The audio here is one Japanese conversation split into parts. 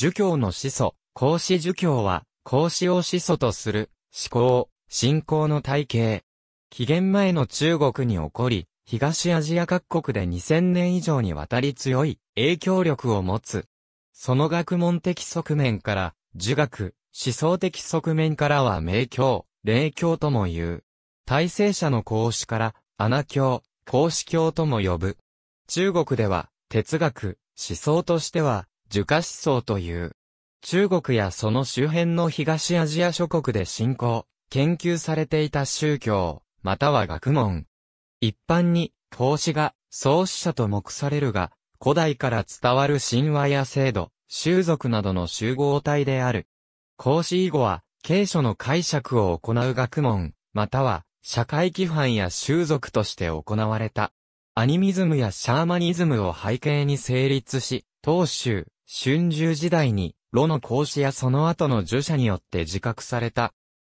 儒教の始祖、孔子儒教は、孔子を始祖とする、思考、信仰の体系。紀元前の中国に起こり、東アジア各国で2000年以上にわたり強い影響力を持つ。その学問的側面から、儒学、思想的側面からは明教、霊教とも言う。体制者の孔子から、穴教、孔子教とも呼ぶ。中国では、哲学、思想としては、樹花思想という、中国やその周辺の東アジア諸国で信仰、研究されていた宗教、または学問。一般に、孔子が創始者と目されるが、古代から伝わる神話や制度、習俗などの集合体である。孔子以後は、経書の解釈を行う学問、または、社会規範や習俗として行われた。アニミズムやシャーマニズムを背景に成立し、当州、春秋時代に、炉の孔子やその後の儒者によって自覚された。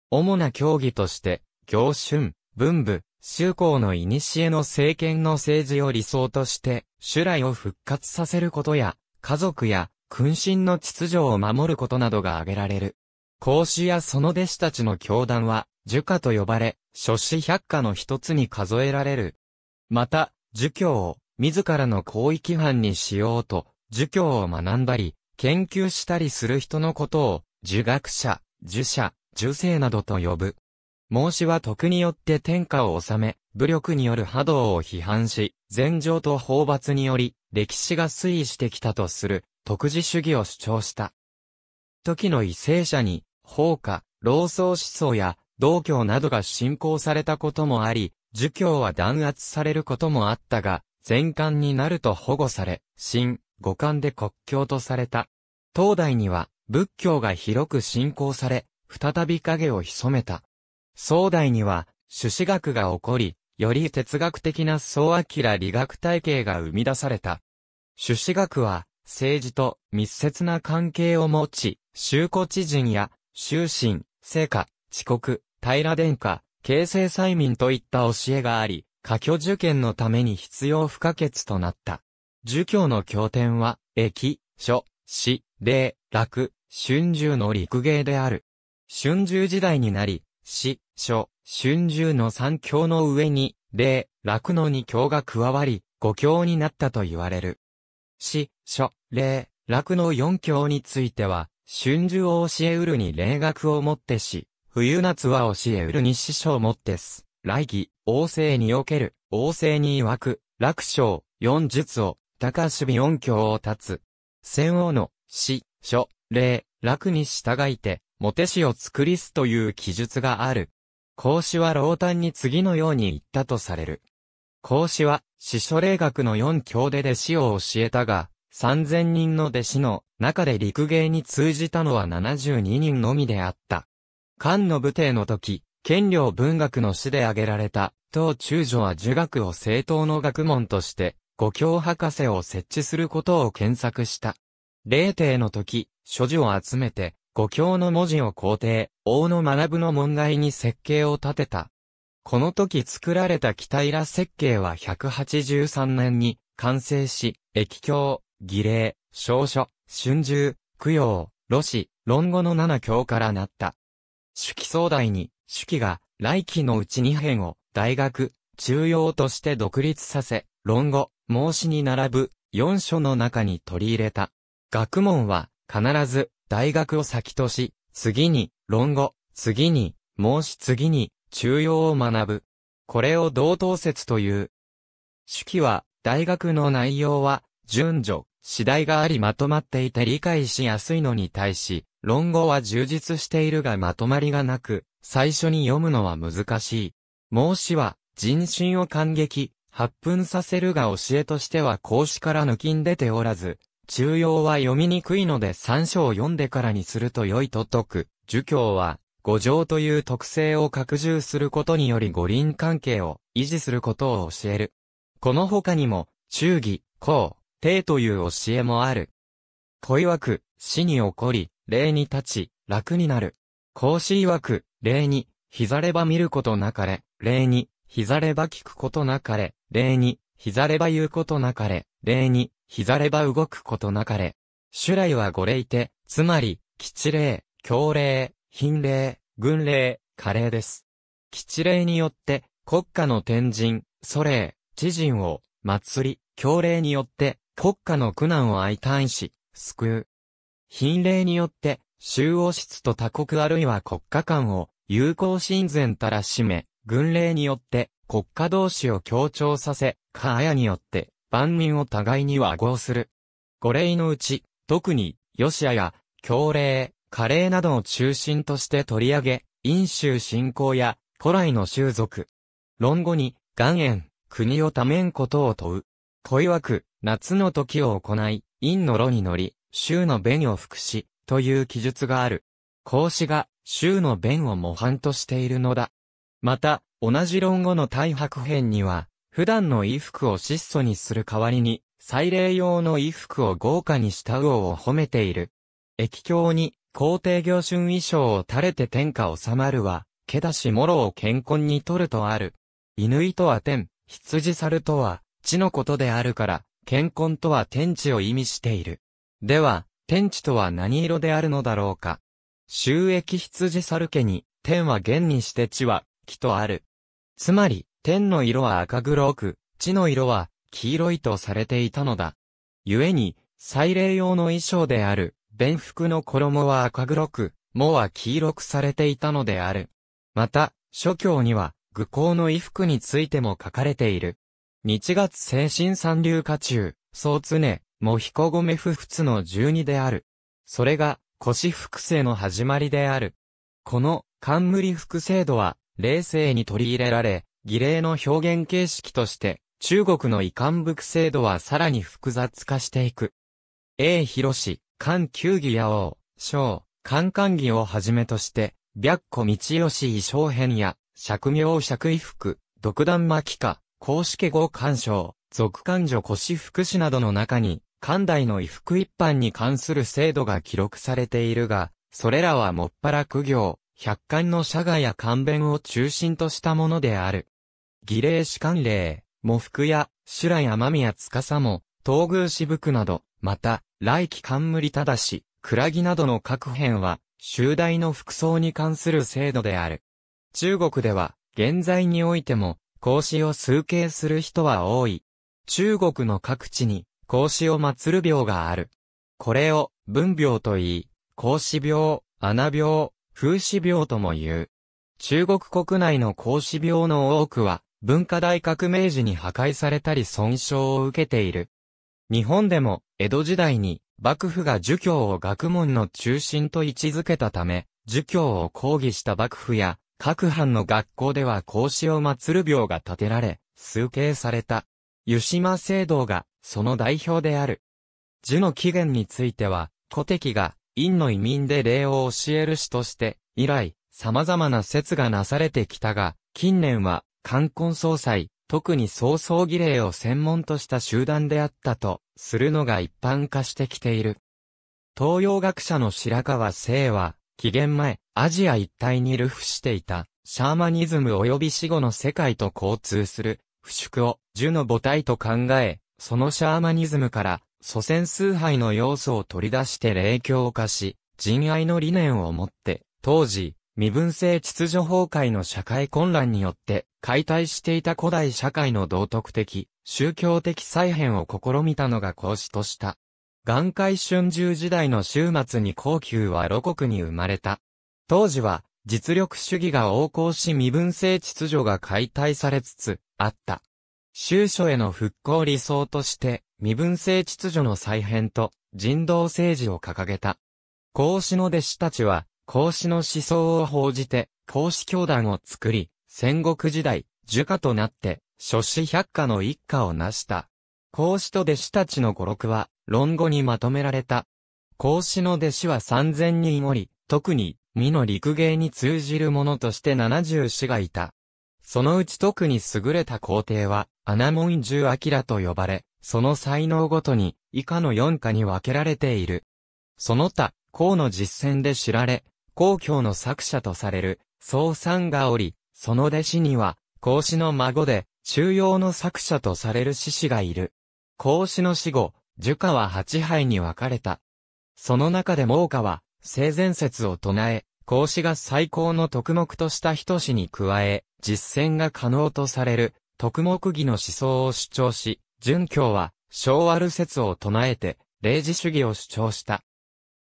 主な教義として、行春、文武、修行の古の政権の政治を理想として、修来を復活させることや、家族や、君臣の秩序を守ることなどが挙げられる。孔子やその弟子たちの教団は、儒家と呼ばれ、諸子百科の一つに数えられる。また、儒教を、自らの広域範にしようと、儒教を学んだり、研究したりする人のことを、儒学者、儒者、儒生などと呼ぶ。孟子は徳によって天下を治め、武力による波動を批判し、禅情と討罰により、歴史が推移してきたとする、徳次主義を主張した。時の為政者に、放火、老僧思想や、道教などが信仰されたこともあり、儒教は弾圧されることもあったが、全館になると保護され、新、五感で国境とされた。東大には仏教が広く信仰され、再び影を潜めた。宋代には、朱子学が起こり、より哲学的な宋明理学体系が生み出された。朱子学は、政治と密接な関係を持ち、修古知人や、終身、成果、遅刻、平殿下、形成催眠といった教えがあり、科挙受験のために必要不可欠となった。儒教の経典は、駅、書、詩、礼、楽、春秋の陸芸である。春秋時代になり、詩、書、春秋の三教の上に、礼、楽の二教が加わり、五教になったと言われる。詩、書、礼、楽の四教については、春秋を教えうるに礼学をもってし、冬夏は教えうるに師匠をもってす。来義、王政における、王政に曰く、楽章、四術を、高守備音響を立つ。先王の、死、書、礼、楽に従いて、モテ氏を作りすという記述がある。孔子は老丹に次のように言ったとされる。孔子は、師書霊学の四教で弟子を教えたが、三千人の弟子の中で陸芸に通じたのは七十二人のみであった。漢の武帝の時、権領文学の師で挙げられた、当中女は儒学を正当の学問として五教博士を設置することを検索した。霊帝の時、書女を集めて、五教の文字を肯定、王の学ぶの門外に設計を立てた。この時作られた北平設計は183年に完成し、液経、儀礼、小書、春秋、供養、露史、論語の七教からなった。主記壮大に、主記が来期のうち二編を大学、中央として独立させ、論語、孟子に並ぶ4書の中に取り入れた。学問は必ず大学を先とし、次に論語、次に孟子次に中庸を学ぶ。これを同等説という。手記は大学の内容は順序、次第がありまとまっていて理解しやすいのに対し、論語は充実しているがまとまりがなく、最初に読むのは難しい。孟子は人心を感激、発奮させるが教えとしては孔子から抜きん出ておらず、中庸は読みにくいので参照を読んでからにすると良いと説く。儒教は、五条という特性を拡充することにより五輪関係を維持することを教える。この他にも、忠義、孔、帝という教えもある。恋枠、死に起こり、礼に立ち、楽になる。孔子曰く、礼に、膝れば見ることなかれ、礼に、ひざれば聞くことなかれ、礼に、ひざれば言うことなかれ、礼に、ひざれば動くことなかれ。主来は五礼て、つまり、吉礼、強礼、品礼、軍礼、華礼です。吉礼によって、国家の天神、祖霊、知人を、祭り、強礼によって、国家の苦難を相対し、救う。品礼によって、周王室と他国あるいは国家間を、友好親善たらしめ、軍令によって国家同士を強調させ、かあやによって万民を互いに和合する。五霊のうち、特に、ヨシアや、教令、カレーなどを中心として取り上げ、陰州信仰や古来の習俗。論語に、岩塩、国をためんことを問う。恋枠、夏の時を行い、陰の炉に乗り、州の弁を服し、という記述がある。孔子が、州の弁を模範としているのだ。また、同じ論語の大白編には、普段の衣服を質素にする代わりに、祭礼用の衣服を豪華にした魚を褒めている。液境に、皇帝行春衣装を垂れて天下収まるは、毛だしもろを健康に取るとある。犬とは天、羊猿とは、地のことであるから、健康とは天地を意味している。では、天地とは何色であるのだろうか。収益羊猿家に、天は現にして地はきとある。つまり、天の色は赤黒く、地の色は黄色いとされていたのだ。故に、祭礼用の衣装である、弁服の衣は赤黒く、もは黄色くされていたのである。また、諸教には、愚行の衣服についても書かれている。日月精神三流家中、総常、もひこごめ不仏の十二である。それが、腰複製の始まりである。この、冠複製度は、冷静に取り入れられ、儀礼の表現形式として、中国の遺憾仏制度はさらに複雑化していく。A. 広氏、漢球儀や王、章、漢漢儀をはじめとして、白古道義衣装編や、釈明釈衣服、独断巻か、公式語干渉、俗漢女腰福祉などの中に、漢代の衣服一般に関する制度が記録されているが、それらはもっぱら苦行、百貫の社賀や勘弁を中心としたものである。儀礼士官令、模服や、修羅や宮司も、東宮私服など、また、来期冠だし、倉木などの各編は、集大の服装に関する制度である。中国では、現在においても、孔子を崇敬する人は多い。中国の各地に、孔子を祀る病がある。これを、文病と言い、孔子病、穴病、風刺病とも言う。中国国内の孔子病の多くは、文化大革命時に破壊されたり損傷を受けている。日本でも、江戸時代に、幕府が儒教を学問の中心と位置づけたため、儒教を抗議した幕府や、各藩の学校では孔子を祀る廟が建てられ、崇敬された。湯島聖堂が、その代表である。儒の起源については、古敵が、院の移民で礼を教える師として、以来、様々な説がなされてきたが、近年は、冠婚葬祭、特に葬送儀礼を専門とした集団であったと、するのが一般化してきている。東洋学者の白川聖は、紀元前、アジア一帯に流布していた、シャーマニズム及び死後の世界と交通する、不祝を、樹の母体と考え、そのシャーマニズムから、祖先崇拝の要素を取り出して霊教化し、人愛の理念をもって、当時、身分制秩序崩壊の社会混乱によって、解体していた古代社会の道徳的、宗教的再編を試みたのが孔子とした。眼界春秋時代の終末に高級は露国に生まれた。当時は、実力主義が横行し身分制秩序が解体されつつ、あった。宗書への復興理想として、身分制秩序の再編と人道政治を掲げた。孔子の弟子たちは、孔子の思想を報じて、孔子教団を作り、戦国時代、儒家となって、諸子百家の一家を成した。孔子と弟子たちの語録は、論語にまとめられた。孔子の弟子は三千人おり、特に、美の陸芸に通じる者として七十師がいた。そのうち特に優れた皇帝は、アナ穴ア十ラと呼ばれ、その才能ごとに、以下の4科に分けられている。その他、孔の実践で知られ、公共の作者とされる、宋三がおり、その弟子には、孔子の孫で、中庸の作者とされる獅子がいる。孔子の死後、儒家は八杯に分かれた。その中で猛家は、生前説を唱え、孔子が最高の徳目とした人氏に加え、実践が可能とされる、徳目義の思想を主張し、純教は、昭和る説を唱えて、霊事主義を主張した。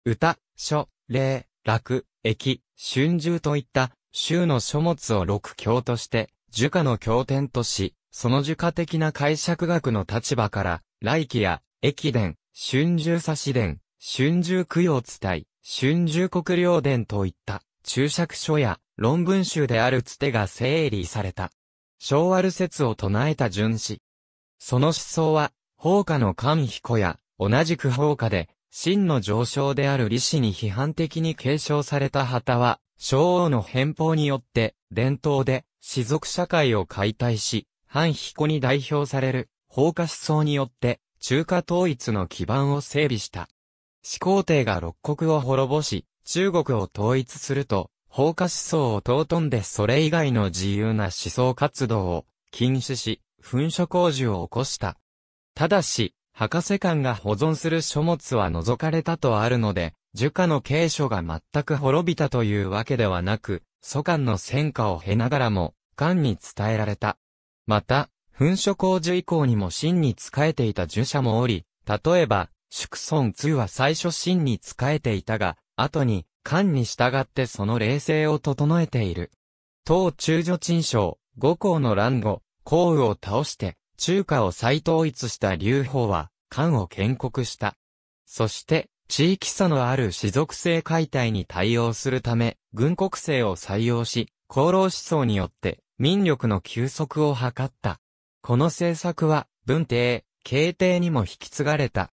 歌、書、霊、楽、駅、春秋といった、州の書物を六教として、儒家の経典とし、その儒家的な解釈学の立場から、来期や、駅伝、春秋差し伝、春秋供養伝い、春秋国領伝といった、注釈書や、論文集であるつてが整理された。昭和る説を唱えた順子、その思想は、法火の官彦や、同じく法火で、真の上昇である李氏に批判的に継承された旗は、昭王の変法によって、伝統で、士族社会を解体し、反彦に代表される、法火思想によって、中華統一の基盤を整備した。始皇帝が六国を滅ぼし、中国を統一すると、法火思想を尊んでそれ以外の自由な思想活動を禁止し、噴書工事を起こした。ただし、博士館が保存する書物は除かれたとあるので、儒家の継書が全く滅びたというわけではなく、祖官の戦果を経ながらも、官に伝えられた。また、噴書工事以降にも真に仕えていた儒者もおり、例えば、祝孫通は最初真に仕えていたが、後に、官に従ってその霊性を整えている。当中女陳章、五校の乱後、項羽を倒して中華を再統一した劉邦は漢を建国した。そして、地域差のある種族性解体に対応するため、軍国制を採用し、功労思想によって民力の休息を図った。この政策は、文帝、慶帝にも引き継がれた。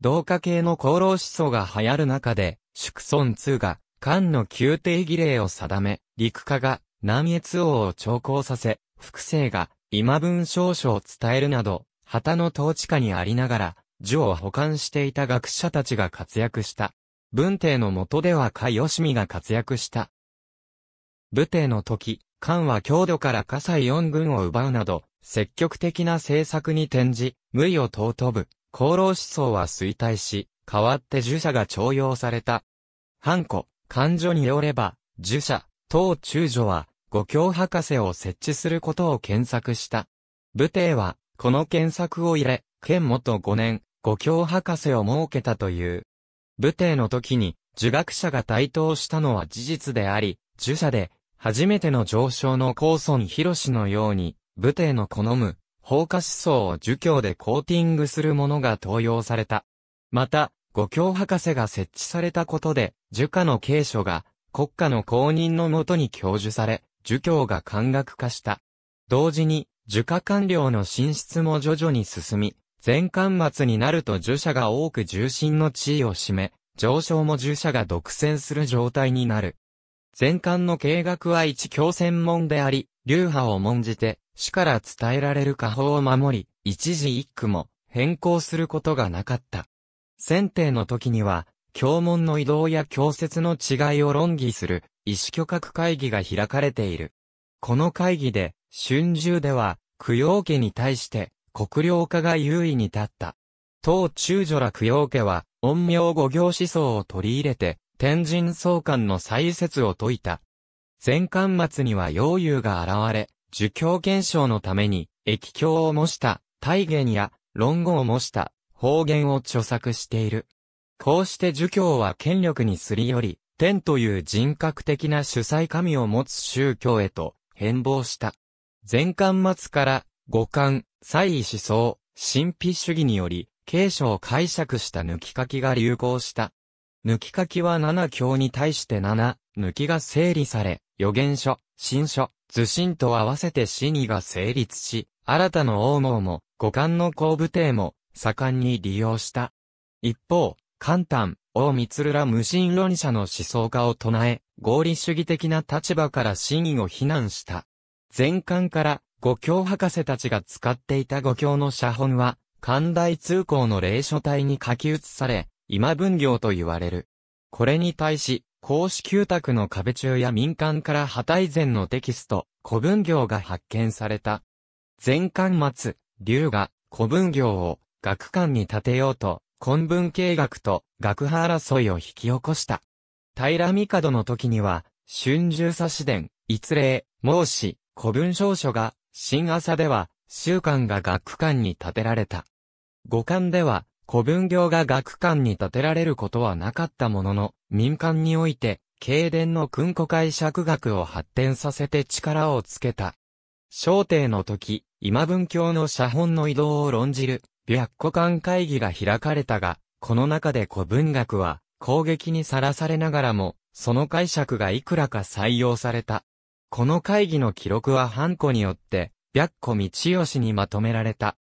同化系の功労思想が流行る中で、祝孫通が、漢の宮廷儀礼を定め、陸家が南越王を調校させ、複製が今文少々伝えるなど、旗の統治下にありながら、儒を保管していた学者たちが活躍した。文帝の下では甲吉見が活躍した。武帝の時、漢は郷土から火西四軍を奪うなど、積極的な政策に転じ、無意を尊ぶ、功労思想は衰退し、代わって儒者が徴用された。半ン漢女によれば、儒者、当中女は、五教博士を設置することを検索した。武帝は、この検索を入れ、剣元五年、五教博士を設けたという。武帝の時に、儒学者が台頭したのは事実であり、儒者で、初めての上昇の高尊博のように、武帝の好む、法火思想を儒教でコーティングするものが登用された。また、五教博士が設置されたことで、儒家の継承が、国家の公認のもとに教授され、儒教が漢学化した。同時に、儒家官僚の進出も徐々に進み、前巻末になると儒者が多く重心の地位を占め、上昇も儒者が独占する状態になる。前巻の経学は一教専門であり、流派を重んじて、死から伝えられる家法を守り、一字一句も変更することがなかった。選定の時には、教門の移動や教説の違いを論議する医師許可会議が開かれている。この会議で、春秋では、供養家に対して、国領家が優位に立った。当中女ら供養家は、陰陽五行思想を取り入れて、天神総監の再説を説いた。前巻末には陽友が現れ、儒教検証のために、液経を模した、体言や、論語を模した、方言を著作している。こうして儒教は権力にすり寄り、天という人格的な主催神を持つ宗教へと変貌した。前巻末から五巻、祭位思想、神秘主義により、継承を解釈した抜き書きが流行した。抜き書きは七教に対して七、抜きが整理され、予言書、新書、図神と合わせて死にが成立し、新たな王網も、五感の後部帝も、盛んに利用した。一方、簡単、王光ら無神論者の思想家を唱え、合理主義的な立場から真意を非難した。前巻から、五教博士たちが使っていた五教の写本は、寛大通行の霊書体に書き写され、今分業と言われる。これに対し、公子旧宅の壁中や民間から破体前のテキスト、古文業が発見された。前巻末、龍が古文業を学館に建てようと、混文計学と学派争いを引き起こした。平帝の時には、春秋差し伝、逸礼、孟子、古文書書が、新朝では、週刊が学館に建てられた。五刊では、古文行が学館に建てられることはなかったものの、民間において、経伝の訓古解釈学を発展させて力をつけた。小帝の時、今文教の写本の移動を論じる白古間会議が開かれたが、この中で古文学は攻撃にさらされながらも、その解釈がいくらか採用された。この会議の記録はハンコによって、白古道義にまとめられた。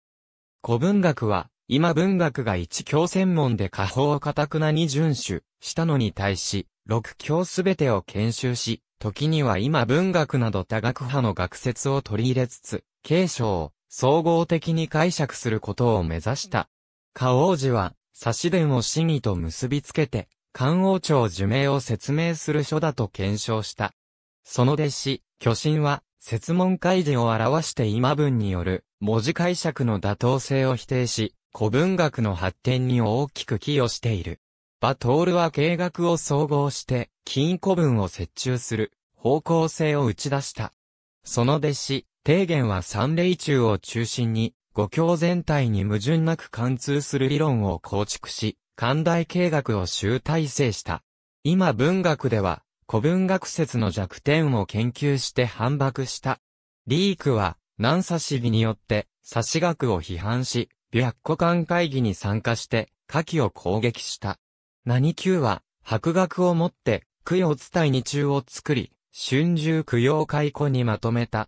古文学は、今文学が一教専門で下方をかたくなに遵守したのに対し、六教すべてを研修し、時には今文学など多学派の学説を取り入れつつ、継承、総合的に解釈することを目指した。花王寺は、差し伝を真意と結びつけて、漢王朝呪名を説明する書だと検証した。その弟子、巨神は、説問開示を表して今文による文字解釈の妥当性を否定し、古文学の発展に大きく寄与している。バトールは計画を総合して、金古文を折衷する方向性を打ち出した。その弟子、提言は三霊中を中心に、五教全体に矛盾なく貫通する理論を構築し、寛大計画を集大成した。今文学では、古文学説の弱点を研究して反駁した。リークは、南差し議によって、差し学を批判し、白古館会議に参加して、下記を攻撃した。何級は、博学をもって、供養伝いに中を作り、春秋供養解雇にまとめた。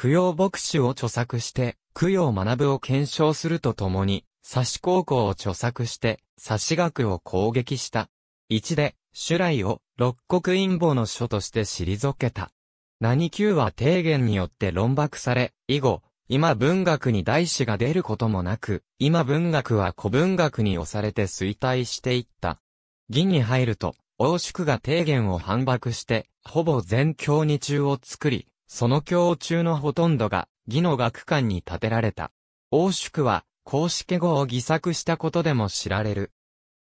供養牧師を著作して、供養学を検証するとともに、差し高校を著作して、差し学を攻撃した。一で、主来を六国陰謀の書として退けた。何級は提言によって論爆され、以後、今文学に大志が出ることもなく、今文学は古文学に押されて衰退していった。銀に入ると、欧宿が提言を反駁して、ほぼ全教に中を作り、その教中のほとんどが、義の学館に建てられた。王宿は、公式語を偽作したことでも知られる。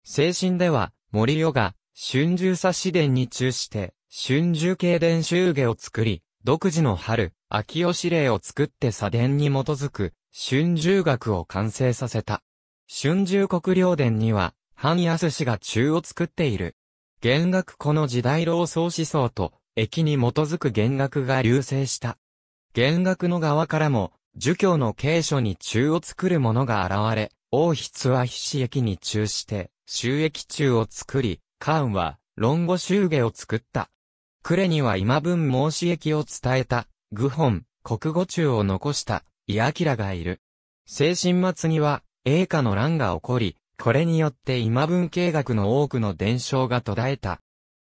精神では、森代が、春秋差子伝に中して、春秋経伝集下を作り、独自の春、秋吉令を作って左伝に基づく、春秋学を完成させた。春秋国領伝には、半安氏が中を作っている。原学この時代老僧思想と益に基づく弦楽が流星した。弦楽の側からも、儒教の継承に中を作る者が現れ、王筆は筆子益に中して、収益中を作り、漢は、論語集下を作った。呉には今文申し益を伝えた、愚本、国語中を残した、イアキラがいる。精神末には、栄華の乱が起こり、これによって今文経学の多くの伝承が途絶えた。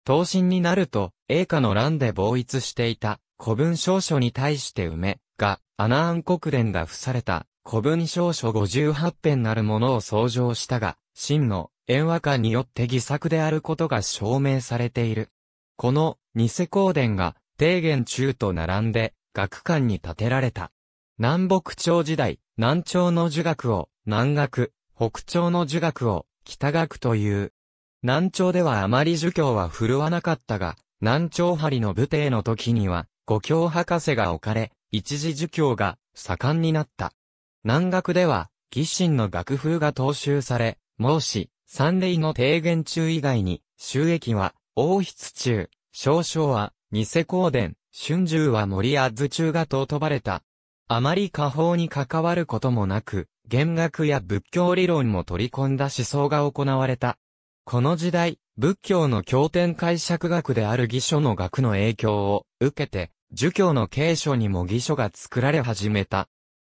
等身になると、英下の乱で防逸していた古文証書に対して梅がアナーン国連が付された古文証書58編なるものを創上したが、真の縁和歌によって偽作であることが証明されている。この偽公伝が低元中と並んで学館に建てられた。南北朝時代、南朝の儒学を南学、北朝の儒学を北学という。南朝ではあまり儒教は振るわなかったが、南朝張の武帝の時には、五教博士が置かれ、一時儒教が盛んになった。南学では、義心の学風が踏襲され、孟子、三類の提言中以外に、収益は、王室中、少々は、偽公伝、春秋は森あず中が尊ばれた。あまり下法に関わることもなく、弦楽や仏教理論も取り込んだ思想が行われた。この時代、仏教の経典解釈学である義書の学の影響を受けて、儒教の継承にも義書が作られ始めた。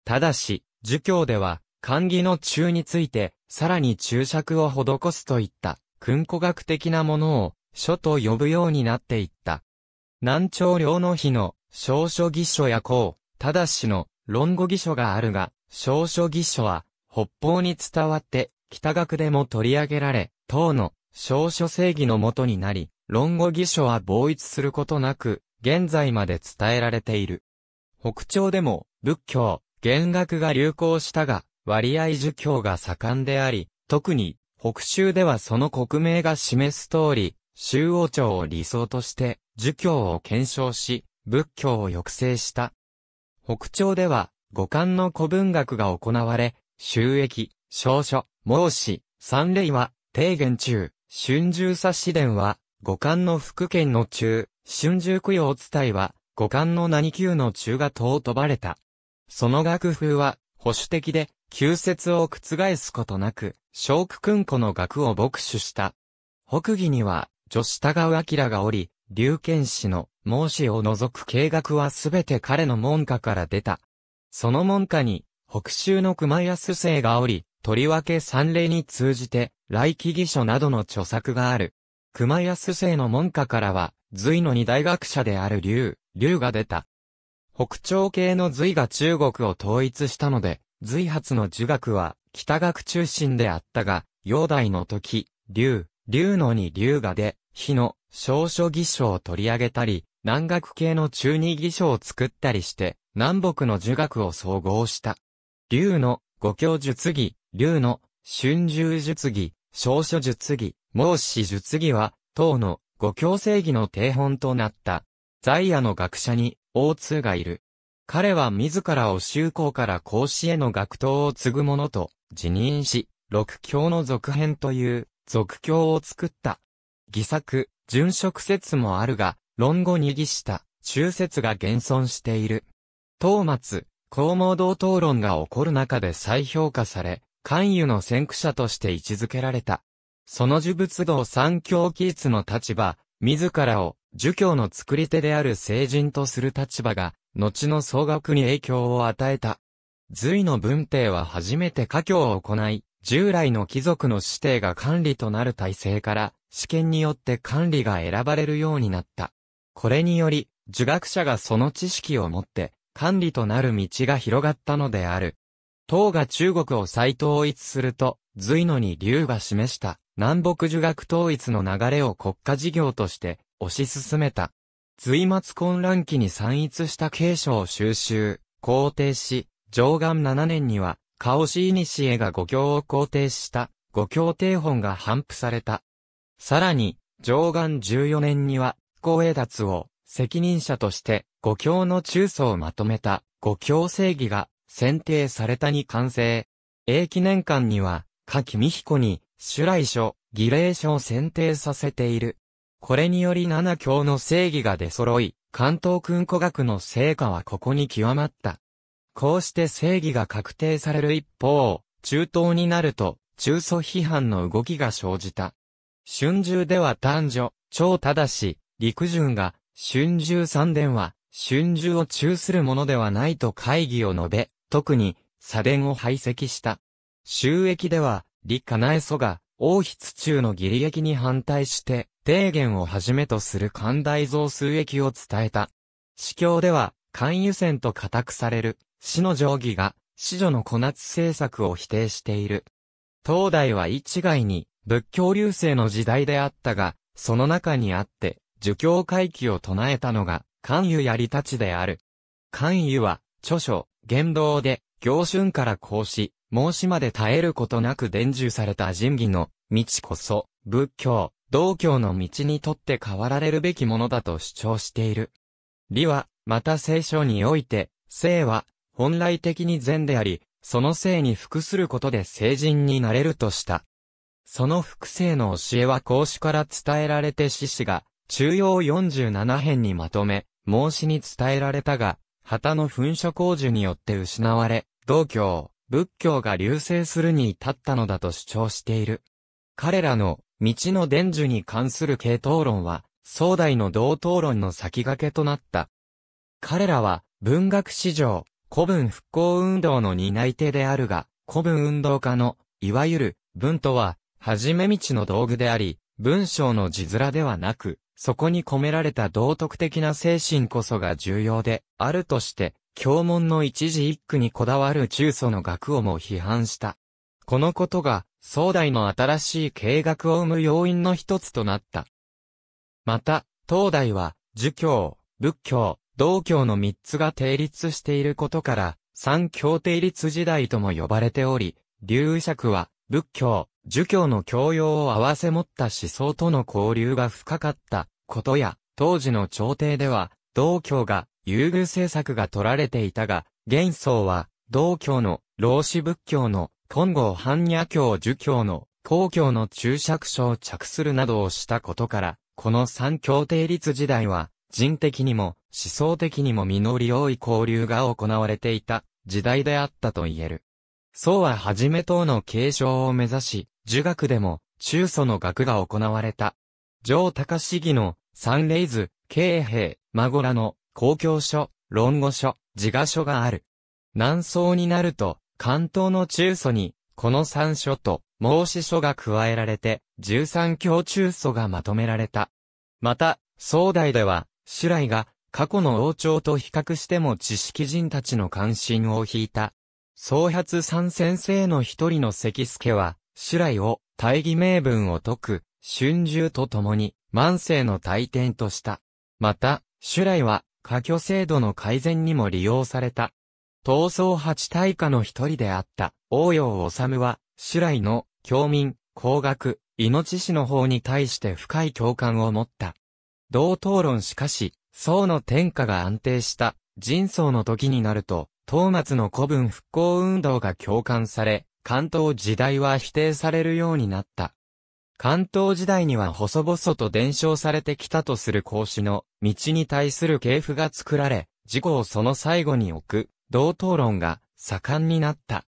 ただし、儒教では、漢義の中について、さらに注釈を施すといった、訓古学的なものを、書と呼ぶようになっていった。南朝領の日の、小書義書や孔、ただしの、論語義書があるが、小書義書は、北方に伝わって、北学でも取り上げられ、等の証書正義のもとになり、論語義書は防一することなく、現在まで伝えられている。北朝でも、仏教、弦楽が流行したが、割合儒教が盛んであり、特に、北州ではその国名が示す通り、周王朝を理想として、儒教を検証し、仏教を抑制した。北朝では、五漢の古文学が行われ、収益、証書、孟子、三例は、提言中、春秋冊子伝は、五冠の福建の中、春秋供養伝いは、五冠の何級の中が尊ばれた。その楽風は、保守的で、旧説を覆すことなく、小区君子の学を牧主した。北義には、女子田川明がおり、龍剣士の孟子を除く計学はすべて彼の門下から出た。その門下に、北州の熊安生がおり、とりわけ三例に通じて、来期義書などの著作がある。熊安生の門下からは、隋の二大学者である劉、劉が出た。北朝系の隋が中国を統一したので、隋発の儒学は、北学中心であったが、煬代の時、劉、劉の二劉が出、日の、少書義書を取り上げたり、南学系の中二義書を作ったりして、南北の儒学を総合した。劉の、五教術義、龍の、春秋術儀、少書術儀、孟子術儀は、唐の五教正義の定本となった。在野の学者に、王通がいる。彼は自らを修行から孔子への学徒を継ぐ者と、辞任し、六教の続編という、続教を作った。偽作、殉職説もあるが、論語に義した、中説が現存している。東末、公盲道討論が起こる中で再評価され、関与の先駆者として位置づけられた。その呪物道三教規律の立場、自らを儒教の作り手である聖人とする立場が、後の総学に影響を与えた。隋の文帝は初めて家教を行い、従来の貴族の指定が管理となる体制から、試験によって管理が選ばれるようになった。これにより、儒学者がその知識を持って、管理となる道が広がったのである。唐が中国を再統一すると、隋野に劉が示した南北儒学統一の流れを国家事業として推し進めた。隋末混乱期に散逸した継承を収集、肯定し、上岸7年には、カオシイニシエが五教を肯定した五教定本が反布された。さらに、上岸14年には、光栄脱を責任者として五教の中層をまとめた五教正義が選定されたに完成。英記念館には、夏季美彦に、主来書、儀礼書を選定させている。これにより七教の正義が出揃い、関東君古学の成果はここに極まった。こうして正義が確定される一方、中東になると、中祖批判の動きが生じた。春秋では男女、超正し、陸順が、春秋三伝は、春秋を中するものではないと会議を述べ、特に、社殿を排斥した。収益では、李かなえ祖が、王筆中の義理役に反対して、提言をはじめとする寛大増数益を伝えた。司教では、勧油戦と固くされる、死の定規が、子女の小夏政策を否定している。東大は一概に、仏教流星の時代であったが、その中にあって、儒教回帰を唱えたのが、関油やりたちである。関油は、著書、言動で、行春から孔子、孟子まで絶えることなく伝授された仁義の道こそ、仏教、道教の道にとって変わられるべきものだと主張している。理は、また聖書において、性は、本来的に善であり、その性に服することで聖人になれるとした。その複製の教えは孔子から伝えられて獅子が、中央47編にまとめ、孟子に伝えられたが、旗の噴射工事によって失われ、道教、仏教が流星するに至ったのだと主張している。彼らの道の伝授に関する系統論は、壮大の道等論の先駆けとなった。彼らは、文学史上、古文復興運動の担い手であるが、古文運動家の、いわゆる、文とは、はじめ道の道具であり、文章の字面ではなく、そこに込められた道徳的な精神こそが重要で、あるとして、教門の一字一句にこだわる中祖の学をも批判した。このことが、壮大の新しい経学を生む要因の一つとなった。また、東大は、儒教、仏教、道教の三つが定立していることから、三教定立時代とも呼ばれており、流釈は、仏教、儒教の教養を合わせ持った思想との交流が深かったことや、当時の朝廷では、道教が優遇政策が取られていたが、元宗は、道教の老子仏教の金剛般若教儒教の公教の注釈書を着するなどをしたことから、この三教定律時代は、人的にも思想的にも実り多い交流が行われていた時代であったと言える。宋ははじめ等の継承を目指し、儒学でも、中祖の学が行われた。上高市議の、三例図、慶平、孫らの、公共書、論語書、自画書がある。南宋になると、関東の中祖に、この三書と、孟子書が加えられて、十三教中祖がまとめられた。また、宋代では、修来が、過去の王朝と比較しても知識人たちの関心を引いた、宗発三先生の一人の関助は、主来を大義名分を解く、春秋と共に、万世の大典とした。また、主来は、科挙制度の改善にも利用された。闘争八大家の一人であった、王陽治は、主来の、教民、工学、命師の方に対して深い共感を持った。同討論しかし、宋の天下が安定した、人相の時になると、トーマツの古文復興運動が共感され、関東時代は否定されるようになった。関東時代には細々と伝承されてきたとする孔子の道に対する系譜が作られ、事故をその最後に置く、同等論が盛んになった。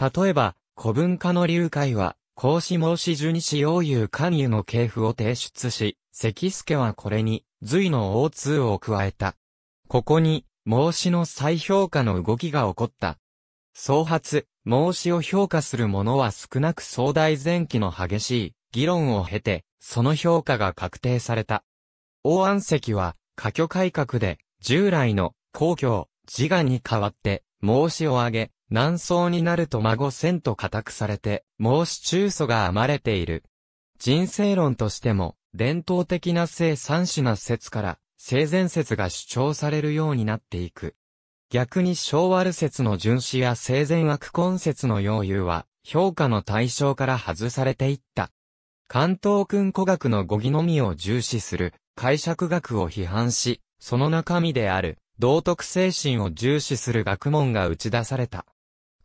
例えば、古文化の流会は、孔子孟子十二子用遊関与の系譜を提出し、関助はこれに、隋の o 通を加えた。ここに、孟子の再評価の動きが起こった。創発、孟子を評価する者は少なく壮大前期の激しい議論を経て、その評価が確定された。王安石は、科挙改革で、従来の皇居、自我に代わって、孟子を挙げ、南宋になると孫千と固くされて、孟子中祖が編まれている。人生論としても、伝統的な生三種な説から、性善説が主張されるようになっていく。逆に小悪説の巡視や性善悪根説の要有は、評価の対象から外されていった。関東君古学の語義のみを重視する、解釈学を批判し、その中身である、道徳精神を重視する学問が打ち出された。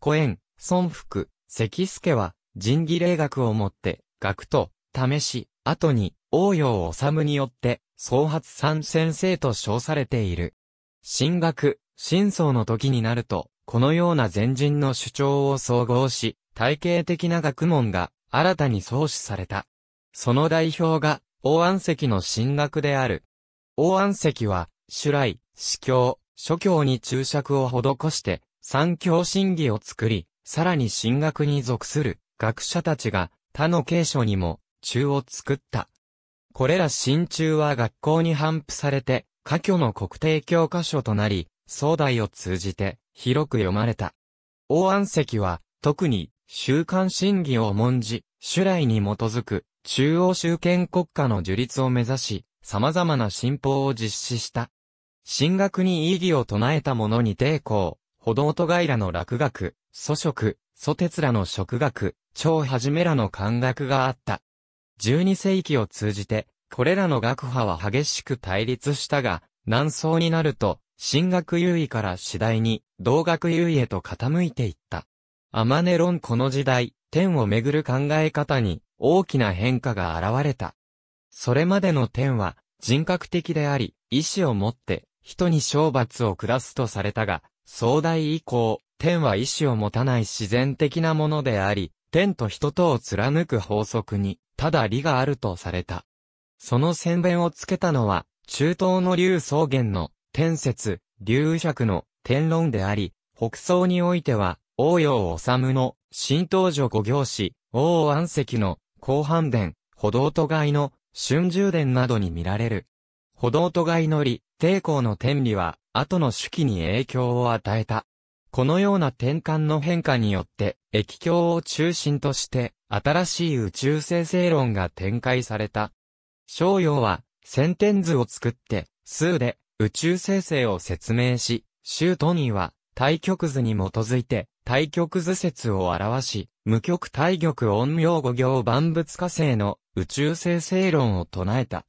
古縁、孫福、関助は、人儀霊学をもって、学と、試し、後に、応用治によって、創発三先生と称されている。進学、真相の時になると、このような前人の主張を総合し、体系的な学問が新たに創始された。その代表が、王安石の進学である。王安石は、主来、司教、諸教に注釈を施して、三教審議を作り、さらに進学に属する学者たちが他の経書にも中を作った。これら新中は学校に頒布されて、科挙の国定教科書となり、壮大を通じて広く読まれた。王安石は、特に、週刊審議を重んじ、主来に基づく、中央集権国家の樹立を目指し、様々な進法を実施した。進学に意義を唱えた者に抵抗、歩道と外らの落学、祖職、祖哲らの職学、超はじめらの漢学があった。12世紀を通じて、これらの学派は激しく対立したが、南宋になると、進学優位から次第に、同学優位へと傾いていった。アマネロンこの時代、天をめぐる考え方に、大きな変化が現れた。それまでの天は、人格的であり、意志を持って、人に懲罰を下すとされたが、壮大以降、天は意志を持たない自然的なものであり、天と人とを貫く法則に、ただ利があるとされた。その宣弁をつけたのは、中東の竜草原の天節、竜尺の天論であり、北宋においては、王陽治の新東女五行詩、王安石の後半伝、歩道都外の春秋伝などに見られる。歩道都外の理、抵抗の天理は、後の手記に影響を与えた。このような転換の変化によって、液境を中心として、新しい宇宙生成論が展開された。商用は、先天図を作って、数で宇宙生成を説明し、シュートニーは、対極図に基づいて、対極図説を表し、無極対極音用五行万物化成の宇宙生成論を唱えた。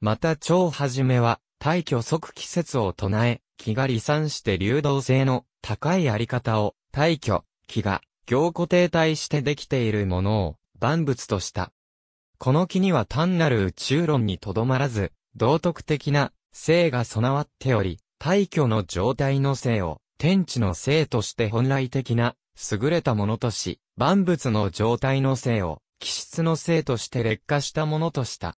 また超はじめは、対虚即季節を唱え、気が離散して流動性の高いあり方を、対虚、気が凝固停滞してできているものを万物とした。この木には単なる宇宙論にとどまらず、道徳的な性が備わっており、大挙の状態の性を天地の性として本来的な優れたものとし、万物の状態の性を気質の性として劣化したものとした。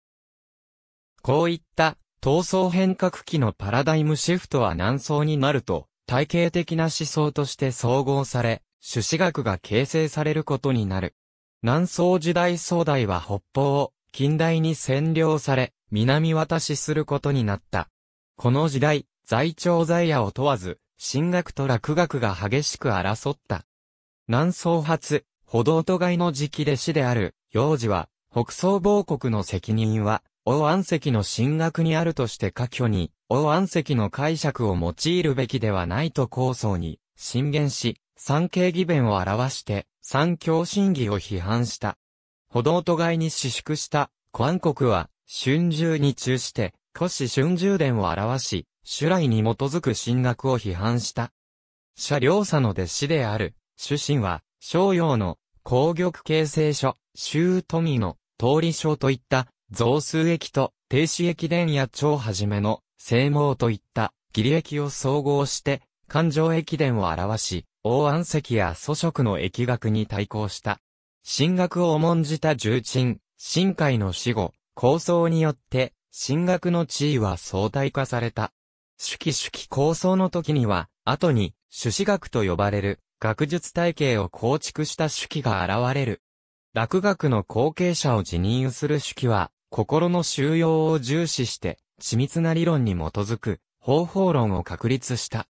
こういった闘争変革期のパラダイムシフトは難層になると、体系的な思想として総合され、朱子学が形成されることになる。南宋時代宋代は北方を近代に占領され、南渡しすることになった。この時代、在庁在野を問わず、進学と落学が激しく争った。南宋初、歩道都外の時期で死である、幼児は、北宋亡国の責任は、王安石の進学にあるとして下挙に、王安石の解釈を用いるべきではないと構想に、進言し、三景義弁を表して、三教審議を批判した。歩道都外に私縮した、韓国は、春秋に中して、古史春秋伝を表し、主来に基づく神学を批判した。社良佐の弟子である、主神は、商用の、工玉形成書、周富の、通り書といった、増数駅と、停止駅伝や超はじめの、正毛といった、義理駅を総合して、環状駅伝を表し、王安石や祖職の疫学に対抗した。神学を重んじた重鎮、神海の死後、構想によって、神学の地位は相対化された。主記主記構想の時には、後に、朱子学と呼ばれる、学術体系を構築した主記が現れる。落学の後継者を辞任する主記は、心の収容を重視して、緻密な理論に基づく、方法論を確立した。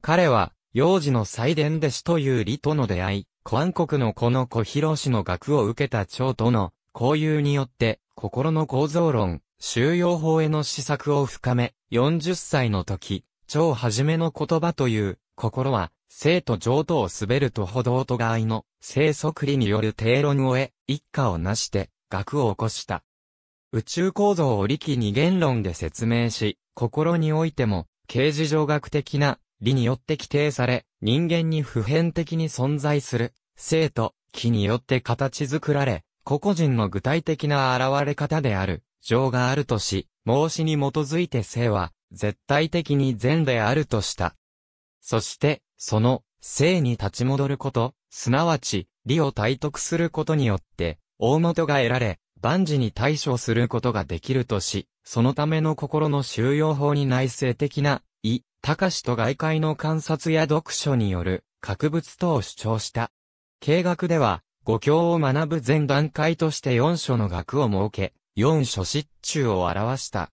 彼は、幼児の祭典弟子という李との出会い、韓国のこの小広氏の学を受けた長との交友によって、心の構造論、収容法への施策を深め、40歳の時、超初めの言葉という、心は、生と上等を滑ると歩道とがの、生即理による定論を得、一家を成して、学を起こした。宇宙構造を力二元論で説明し、心においても、形事上学的な理によって規定され、人間に普遍的に存在する、生と、気によって形作られ、個々人の具体的な現れ方である、情があるとし、孟子に基づいて生は、絶対的に善であるとした。そして、その、生に立ち戻ること、すなわち、理を体得することによって、大元が得られ、万事に対処することができるとし、そのための心の収容法に内省的な高隆と外界の観察や読書による、格物等を主張した。計学では、五教を学ぶ前段階として四書の学を設け、四書失中を表した。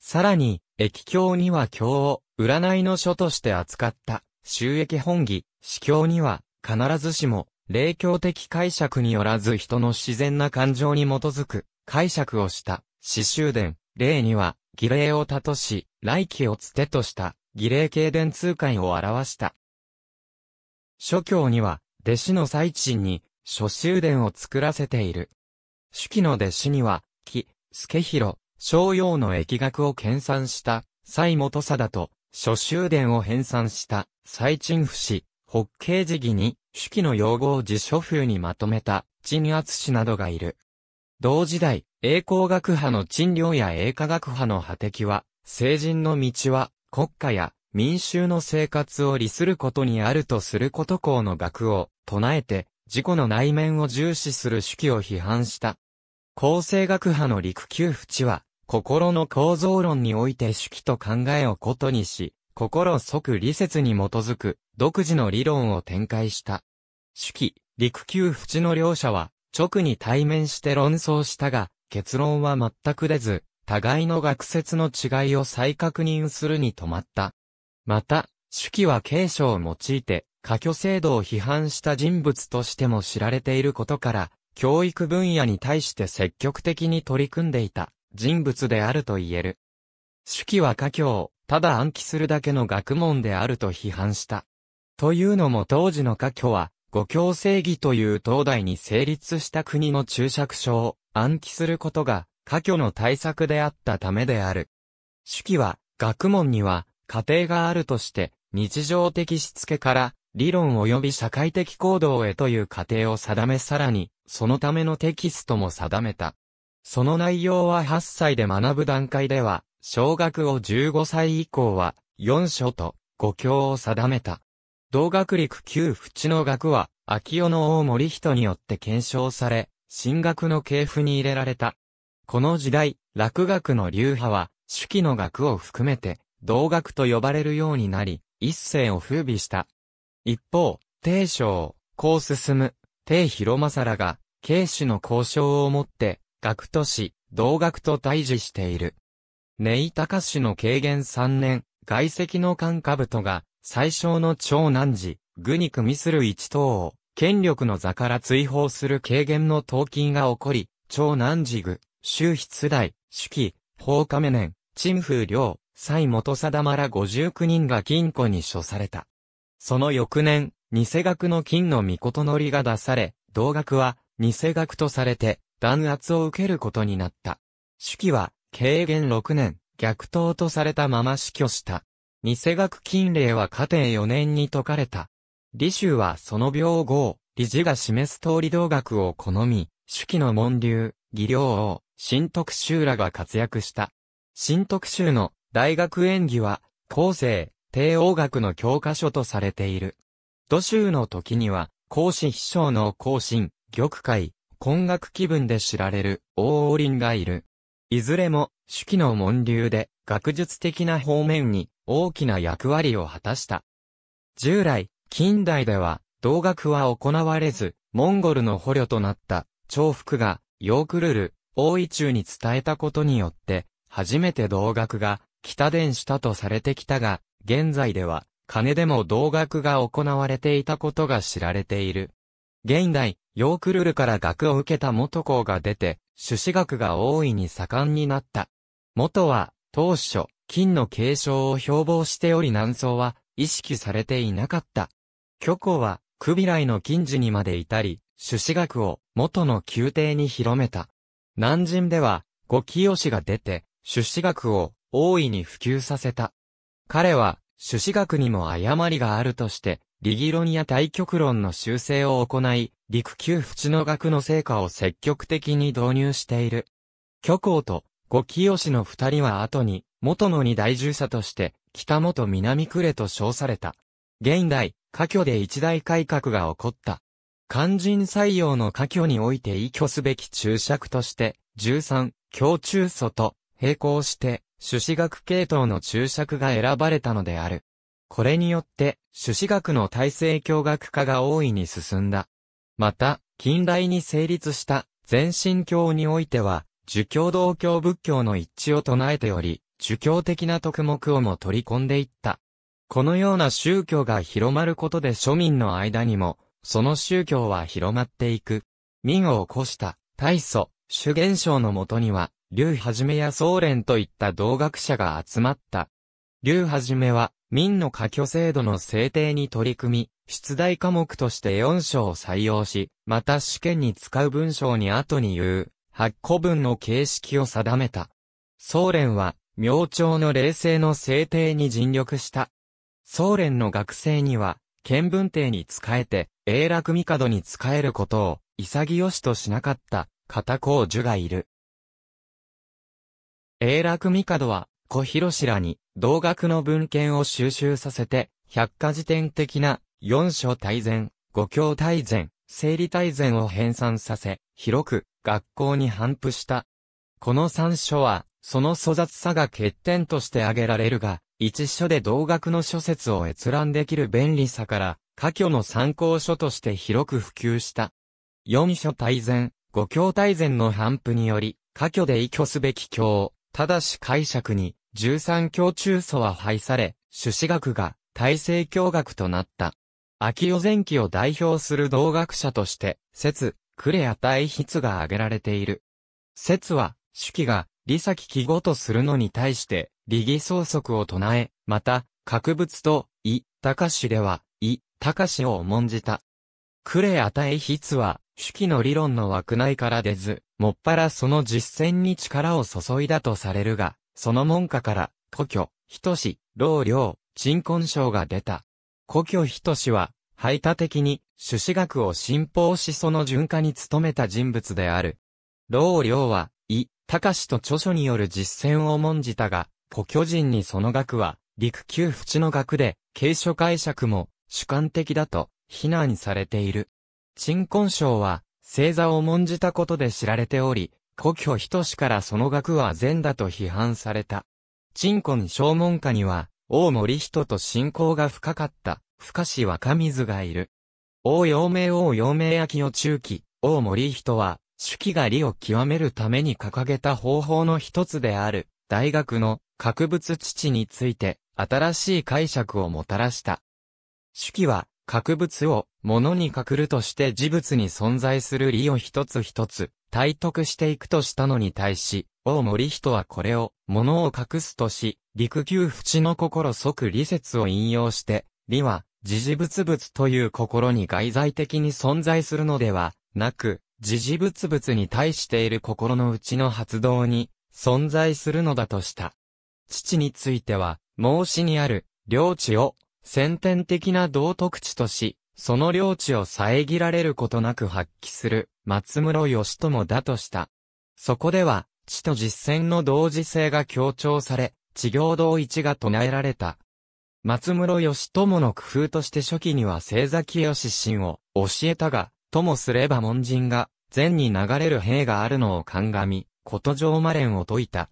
さらに、液教には教を、占いの書として扱った、収益本義、死教には、必ずしも、霊教的解釈によらず人の自然な感情に基づく、解釈をした、詩集伝、霊には、儀礼をたとし、来期をつてとした儀礼経伝通会を表した。諸教には、弟子の最賃に、諸修伝を作らせている。主記の弟子には、木、助広、商用の疫学を研鑽した、西佐貞と、諸修伝を編纂した、最賃不死、北慶寺義に、主記の用語を辞書風にまとめた、陳厚氏などがいる。同時代、栄光学派の賃料や栄華学派の破敵は、成人の道は、国家や民衆の生活を利することにあるとすること校の学を唱えて、自己の内面を重視する主義を批判した。構成学派の陸球淵は、心の構造論において主義と考えをことにし、心即理説に基づく独自の理論を展開した。主義、陸球淵の両者は、直に対面して論争したが、結論は全く出ず、互いの学説の違いを再確認するに止まった。また、手記は継承を用いて、科挙制度を批判した人物としても知られていることから、教育分野に対して積極的に取り組んでいた人物であると言える。手記は科挙をただ暗記するだけの学問であると批判した。というのも当時の科挙は、五教正義という東大に成立した国の注釈書を暗記することが、科挙の対策であったためである。手記は、学問には、過程があるとして、日常的しつけから、理論及び社会的行動へという過程を定めさらに、そのためのテキストも定めた。その内容は8歳で学ぶ段階では、小学を15歳以降は、4書と5教を定めた。同学陸旧淵の学は、秋代の大森人によって検証され、進学の系譜に入れられた。この時代、落学の流派は、手記の学を含めて、同学と呼ばれるようになり、一世を風靡した。一方、帝将、こう進む、帝広政らが、慶氏の交渉をもって、学とし、同学と対峙している。ネイタカ氏の軽減三年、外籍の官下部とが、最小の長男児、愚に組みする一等を、権力の座から追放する軽減の闘金が起こり、長南寺具、周筆大、主記、法亀年、陳風良、蔡元貞まら59人が金庫に処された。その翌年、偽学の金の御事のりが出され、同学は偽学とされて弾圧を受けることになった。主記は、軽減6年、逆党とされたまま死去した。偽学金令は家庭4年に解かれた。李州はその病号、理事が示す通り道学を好み、手記の門流、技量王、新徳州らが活躍した。新徳州の大学演技は、後世、帝王学の教科書とされている。土州の時には、孔子秘書の孔進玉界、根学気分で知られる王王林がいる。いずれも、手記の門流で、学術的な方面に大きな役割を果たした。従来、近代では、同学は行われず、モンゴルの捕虜となった、長福が、ヨークルル、大井中に伝えたことによって、初めて同学が、北伝したとされてきたが、現在では、金でも同学が行われていたことが知られている。現代、ヨークルルから学を受けた元校が出て、朱子学が大いに盛んになった。元は、当初、金の継承を標榜しており南宋は、意識されていなかった。虚構は、クビライの近似にまで至り、朱子学を元の宮廷に広めた。南人では、ご清氏が出て、朱子学を大いに普及させた。彼は、朱子学にも誤りがあるとして、理義論や対極論の修正を行い、陸級淵の学の成果を積極的に導入している。虚構とご清氏の二人は後に、元の二大従者として、北本南呉と称された。現代、科挙で一大改革が起こった。肝心採用の科挙において依拠すべき注釈として、13、教中祖と並行して、朱子学系統の注釈が選ばれたのである。これによって、朱子学の体制教学化が大いに進んだ。また、近代に成立した全身教においては、儒教道教仏教の一致を唱えており、儒教的な特目をも取り込んでいった。このような宗教が広まることで庶民の間にも、その宗教は広まっていく。民を起こした、大祖、主元章のもとには、劉はじめや総連といった同学者が集まった。劉はじめは、民の科挙制度の制定に取り組み、出題科目として4章を採用し、また試験に使う文章に後に言う、八個文の形式を定めた。総連は、明朝の冷静の制定に尽力した。総連の学生には、見聞帝に仕えて、永楽帝に仕えることを、潔しとしなかった、片公樹がいる。永楽帝は、小広氏らに、同学の文献を収集させて、百科事典的な、四書大全、五教大全、整理大全を編纂させ、広く、学校に反布した。この三書は、その粗雑さが欠点として挙げられるが、一書で同学の諸説を閲覧できる便利さから、科挙の参考書として広く普及した。四書大全、五教大全の反布により、科挙で依拠すべき教、ただし解釈に、十三教中祖は廃され、朱子学が、大成教学となった。秋代前期を代表する同学者として、説、クレア大筆が挙げられている。説は、主記が、利先記号とするのに対して、理義創則を唱え、また、格物と、い、高しでは、い、高しを重んじた。クレアヒ筆は、主記の理論の枠内から出ず、もっぱらその実践に力を注いだとされるが、その門下から、故郷、人志、老領、鎮魂賞が出た。故郷人志は、排他的に、朱子学を信奉しその循環に努めた人物である。老領は、い、高しと著書による実践を重んじたが、古巨人にその額は、陸級淵の額で、継承解釈も主観的だと非難されている。鎮魂賞は、星座を重んじたことで知られており、故郷等しからその額は善だと批判された。鎮魂小門下には、大森人と信仰が深かった、深し若水がいる。大陽明王陽明秋を中期、大森人は、手記が理を極めるために掲げた方法の一つである、大学の格物父について新しい解釈をもたらした。主記は、格物を物に隠るとして事物に存在する理を一つ一つ体得していくとしたのに対し、大森人はこれを物を隠すとし、陸級淵の心即理説を引用して、理は時事物物という心に外在的に存在するのではなく、時事物物に対している心の内の発動に存在するのだとした。父については、孟子にある、領地を、先天的な道徳地とし、その領地を遮られることなく発揮する、松室義友だとした。そこでは、地と実践の同時性が強調され、地行道一が唱えられた。松室義友の工夫として初期には星座清神を教えたが、ともすれば門人が、善に流れる兵があるのを鑑み、こと上魔連を説いた。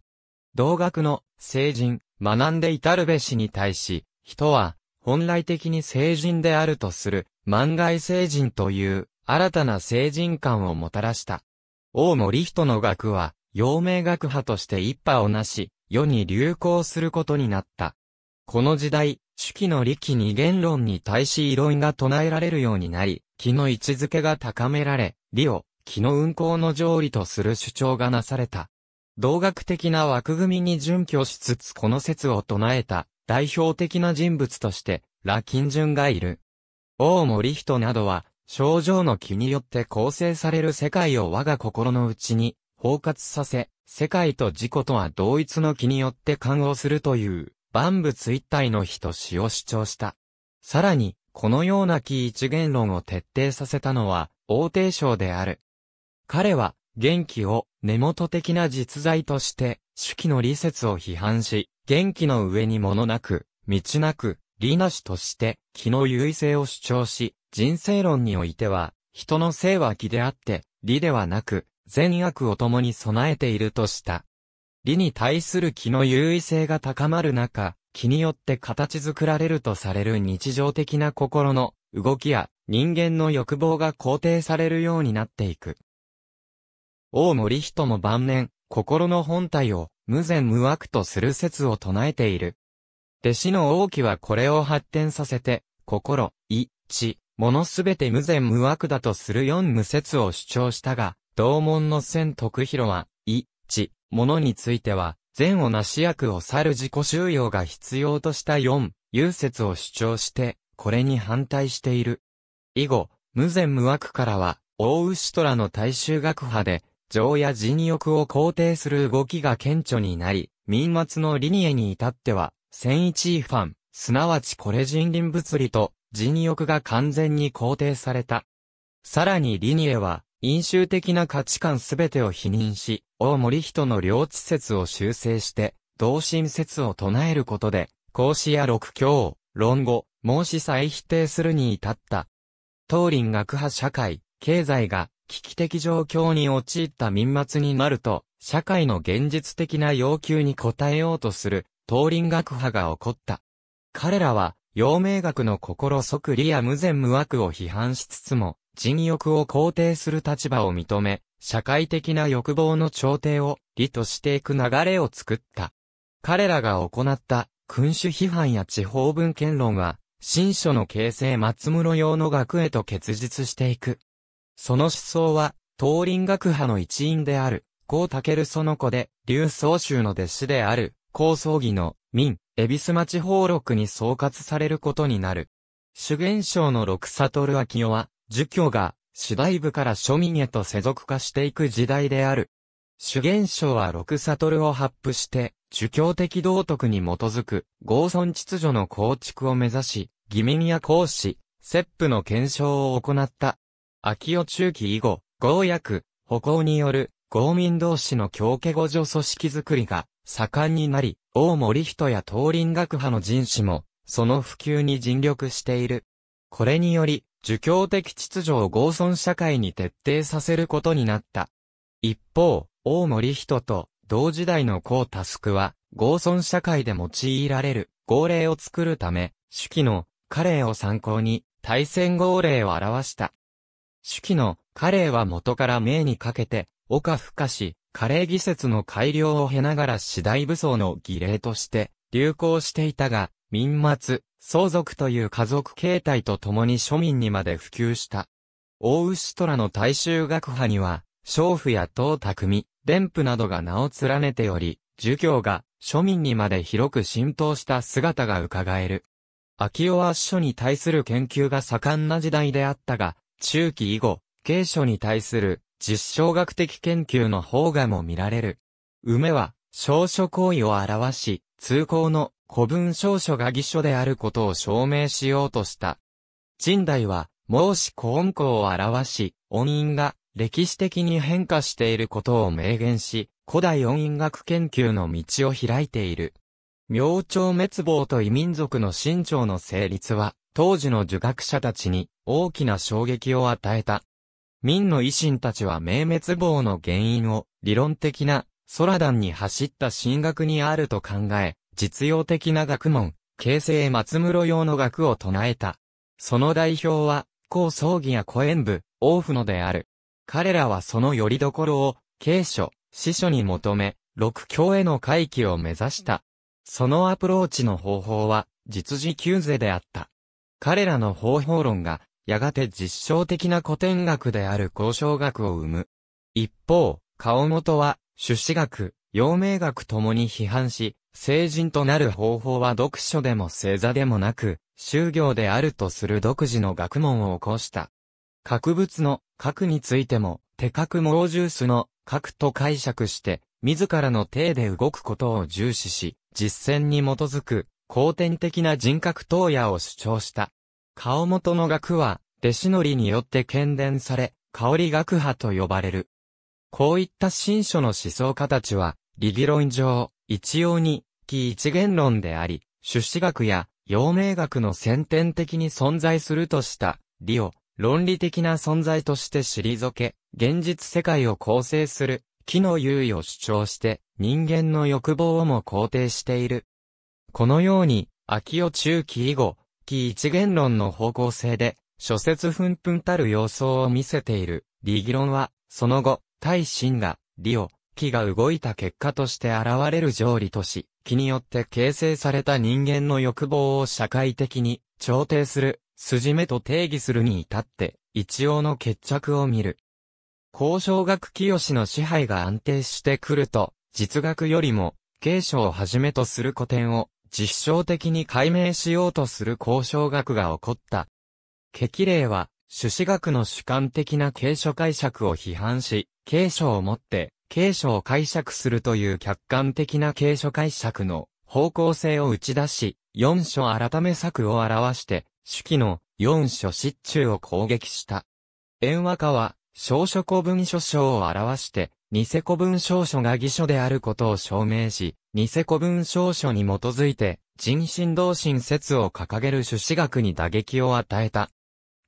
同学の成人、学んで至るべしに対し、人は、本来的に成人であるとする、万外成人という、新たな成人観をもたらした。大森人の学は、陽明学派として一派をなし、世に流行することになった。この時代、手記の力二元論に対し異論が唱えられるようになり、気の位置づけが高められ、理を、気の運行の条理とする主張がなされた。同学的な枠組みに準拠しつつこの説を唱えた代表的な人物として、ラジュ順がいる。大森人などは、症状の気によって構成される世界を我が心の内に包括させ、世界と自己とは同一の気によって感応するという、万物一体の日と死を主張した。さらに、このような気一元論を徹底させたのは、王帝章である。彼は、元気を根元的な実在として、主記の理説を批判し、元気の上に物なく、道なく、理なしとして、気の優位性を主張し、人生論においては、人の性は気であって、理ではなく、善悪を共に備えているとした。理に対する気の優位性が高まる中、気によって形作られるとされる日常的な心の動きや人間の欲望が肯定されるようになっていく。大森人も晩年、心の本体を無善無悪とする説を唱えている。弟子の王毅はこれを発展させて、心、意、知、物すべて無善無悪だとする四無説を主張したが、同門の千徳弘は、意、知、物については、善をなし悪を去る自己収容が必要とした四、有説を主張して、これに反対している。以後、無善無悪からは、大牛虎の大衆学派で、情や人欲を肯定する動きが顕著になり、民末のリニエに至っては、千一ファン、すなわちこれ人倫物理と人欲が完全に肯定された。さらにリニエは、飲酒的な価値観すべてを否認し、大森人の領地説を修正して、同心説を唱えることで、孔子や六教、論語、孟子さえ否定するに至った。当林学派社会、経済が、危機的状況に陥った民末になると、社会の現実的な要求に応えようとする、東林学派が起こった。彼らは、陽明学の心即理や無善無悪を批判しつつも、人欲を肯定する立場を認め、社会的な欲望の調停を理としていく流れを作った。彼らが行った君主批判や地方文献論は、新書の形成松室用の学へと結実していく。その思想は、東林学派の一員である、高武その子で、劉宗州の弟子である、高宗義の、民、恵比寿町法録に総括されることになる。主元省の六悟明夫は、儒教が、次第部から庶民へと世俗化していく時代である。主元省は六悟を発布して、儒教的道徳に基づく、合尊秩序の構築を目指し、義民や孔子、切符の検証を行った。秋代中期以後、豪薬、歩行による、合民同士の強化互助組織づくりが盛んになり、大森人や東林学派の人士も、その普及に尽力している。これにより、儒教的秩序を合村社会に徹底させることになった。一方、大森人と同時代の高タスクは、合村社会で用いられる号令を作るため、手記の彼を参考に、対戦号令を表した。手記のカレーは元から明にかけて、岡深し、カレー技術の改良を経ながら次第武装の儀礼として流行していたが、民末、相続という家族形態と共に庶民にまで普及した。大牛虎の大衆学派には、娼婦や唐匠、伝府などが名を連ねており、儒教が庶民にまで広く浸透した姿が伺える。秋尾は書に対する研究が盛んな時代であったが、中期以後、継書に対する実証学的研究の方がも見られる。梅は、少書行為を表し、通行の古文少書が偽書であることを証明しようとした。陳代は、孟子音公を表し、音韻が歴史的に変化していることを明言し、古代音韻学研究の道を開いている。明朝滅亡と異民族の新朝の成立は、当時の儒学者たちに大きな衝撃を与えた。明の維新たちは明滅亡の原因を理論的な空団に走った進学にあると考え、実用的な学問、形成松室用の学を唱えた。その代表は、高葬儀や古演部、王府のである。彼らはその拠り所を、経書、司書に求め、六教への回帰を目指した。そのアプローチの方法は、実時給税であった。彼らの方法論が、やがて実証的な古典学である交渉学を生む。一方、顔元は、朱子学、陽明学ともに批判し、成人となる方法は読書でも星座でもなく、修行であるとする独自の学問を起こした。格物の核についても、手格モロジュースの核と解釈して、自らの体で動くことを重視し、実践に基づく後天的な人格投野を主張した。顔元の学は、弟子のりによって喧伝され、香り学派と呼ばれる。こういった新書の思想家たちは、理義論上、一様に、木一元論であり、朱子学や、陽明学の先天的に存在するとした、理を、論理的な存在として退け、現実世界を構成する、木の優位を主張して、人間の欲望をも肯定している。このように、秋代中期以後、期一元論の方向性で、諸説紛んたる様相を見せている、理議論は、その後、対心が、理を、気が動いた結果として現れる条理とし、気によって形成された人間の欲望を社会的に、調停する、筋目と定義するに至って、一応の決着を見る。交渉学清の支配が安定してくると、実学よりも、継承をはじめとする古典を、実証的に解明しようとする交渉学が起こった。激励は、朱子学の主観的な継承解釈を批判し、継承をもって、継承を解釈するという客観的な継承解釈の方向性を打ち出し、四書改め策を表して、主記の四書失中を攻撃した。縁和歌は、小書古文書章を表して、ニセ古文証書が偽書であることを証明し、ニセ古文証書に基づいて、人心同心説を掲げる朱子学に打撃を与えた。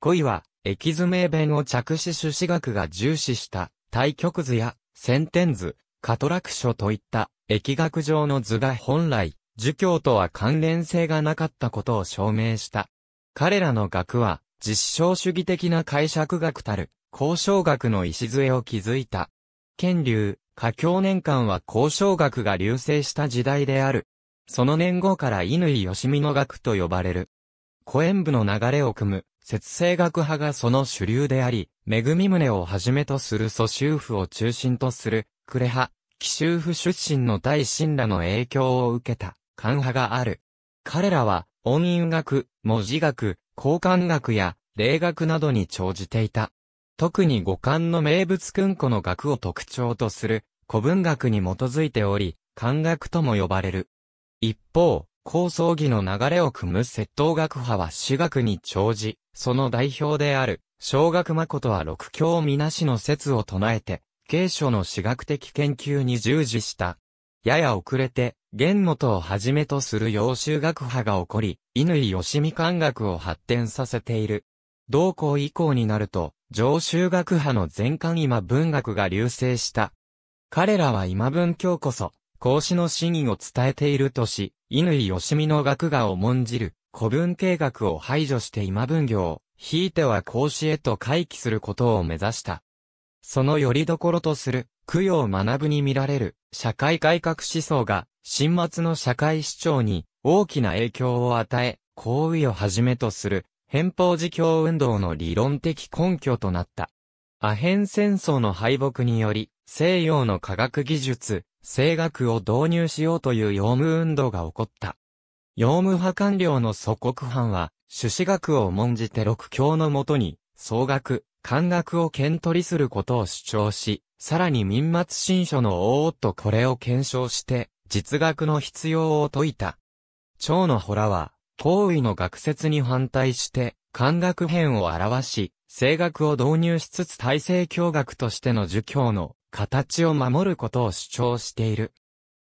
恋は、液図名弁を着手朱子学が重視した、対極図や、先天図、カトラク書といった、疫学上の図が本来、儒教とは関連性がなかったことを証明した。彼らの学は、実証主義的な解釈学たる、交渉学の礎を築いた。権流、華僑年間は交渉学が流星した時代である。その年号から乾義美の学と呼ばれる。古演部の流れを組む、節制学派がその主流であり、恵み宗をはじめとする蘇州府を中心とする、呉派、紀州府出身の大神らの影響を受けた、漢派がある。彼らは、音韻学、文字学、交換学や、霊学などに長じていた。特に五感の名物訓この学を特徴とする古文学に基づいており、漢学とも呼ばれる。一方、高層儀の流れを組む窃盗学派は私学に長じ、その代表である、小学誠は六教みなしの説を唱えて、慶書の私学的研究に従事した。やや遅れて、玄元をはじめとする洋州学派が起こり、乾義美漢学を発展させている。同校以降になると、上州学派の全巻今文学が流星した。彼らは今文教こそ、孔子の真意を伝えているとし、乾義美の学が重んじる古文計画を排除して今文を、ひいては孔子へと回帰することを目指した。その拠り所とする、供養学ぶに見られる、社会改革思想が、新末の社会主張に、大きな影響を与え、行為をはじめとする、偏方自教運動の理論的根拠となった。アヘン戦争の敗北により、西洋の科学技術、声楽を導入しようという洋務運動が起こった。洋務派官僚の祖国藩は、朱子学を重んじて六教のもとに、総学、漢学を検取りすることを主張し、さらに民末新書の王とこれを検証して、実学の必要を説いた。蝶の洞は、行為の学説に反対して、漢学編を表し、声楽を導入しつつ体制教学としての儒教の形を守ることを主張している。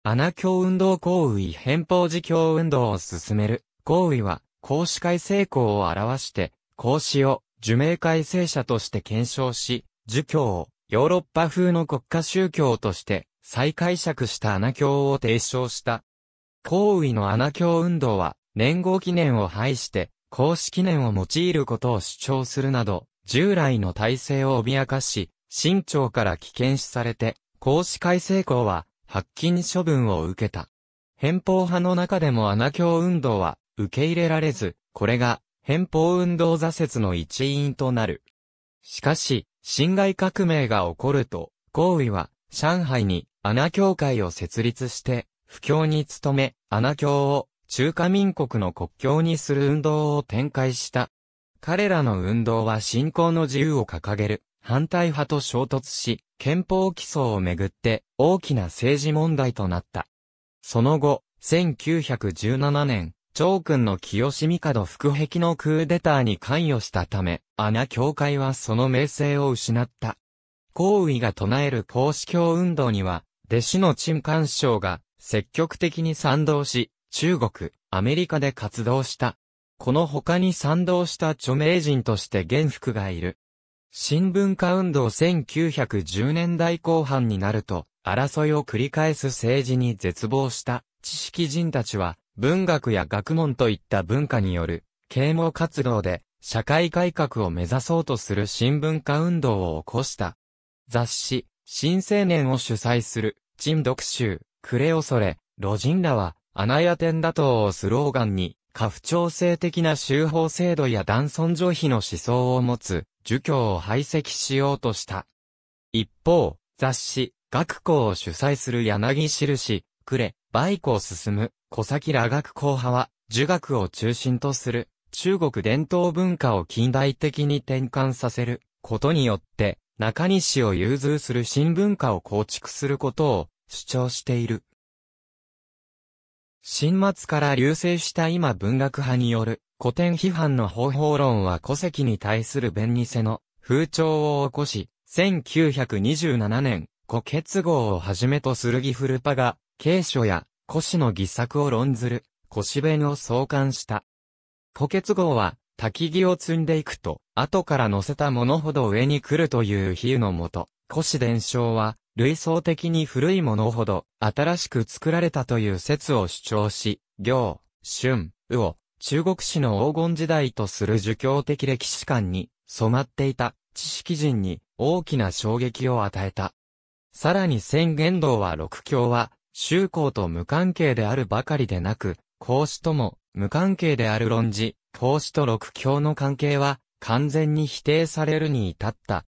穴教運動行為偏方寺教運動を進める行為は、孔子改正校を表して、孔子を受命改正者として検証し、儒教をヨーロッパ風の国家宗教として再解釈した穴教を提唱した。行為の穴教運動は、年号記念を排して、公式年を用いることを主張するなど、従来の体制を脅かし、新朝から危険視されて、公式改正校は、発禁処分を受けた。偏方派の中でも穴教運動は、受け入れられず、これが、偏方運動挫折の一因となる。しかし、侵害革命が起こると、行為は、上海に、穴教会を設立して、布教に努め、穴教を、中華民国の国境にする運動を展開した。彼らの運動は信仰の自由を掲げる反対派と衝突し、憲法起訴をめぐって大きな政治問題となった。その後、1917年、長君の清志角副壁のクーデターに関与したため、アナ教会はその名声を失った。皇位が唱える孔子教運動には、弟子の陳官賞が積極的に賛同し、中国、アメリカで活動した。この他に賛同した著名人として元服がいる。新文化運動1910年代後半になると、争いを繰り返す政治に絶望した知識人たちは、文学や学問といった文化による啓蒙活動で社会改革を目指そうとする新文化運動を起こした。雑誌、新青年を主催する、陳独集、クレオソレ、ジ人らは、穴やテ打倒をスローガンに、家父長制的な修法制度や男尊女卑の思想を持つ、儒教を排斥しようとした。一方、雑誌、学校を主催する柳印、バイコを進む、小崎ら学校派は、儒学を中心とする、中国伝統文化を近代的に転換させることによって、中西を融通する新文化を構築することを主張している。新末から流星した今文学派による古典批判の方法論は古籍に対する弁ニせの風潮を起こし、1927年、古結合をはじめとするギフルパが、継書や古史の偽作を論ずる古紙弁を創刊した。古結合は、焚木を積んでいくと、後から乗せたものほど上に来るという比喩のもと、古紙伝承は、類想的に古いものほど新しく作られたという説を主張し、行、春、雨を中国史の黄金時代とする儒教的歴史観に染まっていた知識人に大きな衝撃を与えた。さらに宣言道は六教は、宗教と無関係であるばかりでなく、孔子とも無関係である論じ、孔子と六教の関係は完全に否定されるに至った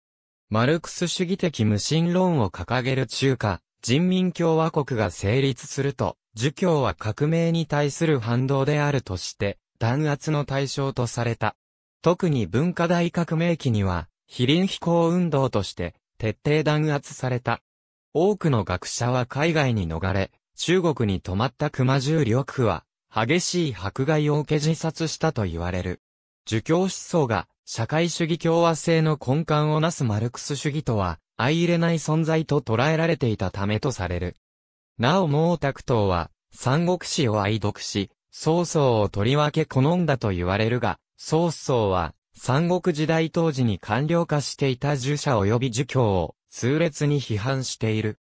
マルクス主義的無神論を掲げる中華、人民共和国が成立すると、儒教は革命に対する反動であるとして、弾圧の対象とされた。特に文化大革命期には、非臨飛行運動として、徹底弾圧された。多くの学者は海外に逃れ、中国に泊まった熊十緑は、激しい迫害を受け自殺したと言われる。儒教思想が社会主義共和制の根幹をなすマルクス主義とは、相入れない存在と捉えられていたためとされる。なお毛沢東は、三国史を愛読し、曹操をとりわけ好んだと言われるが、曹操は、三国時代当時に官僚化していた儒者及び儒教を、痛烈に批判している。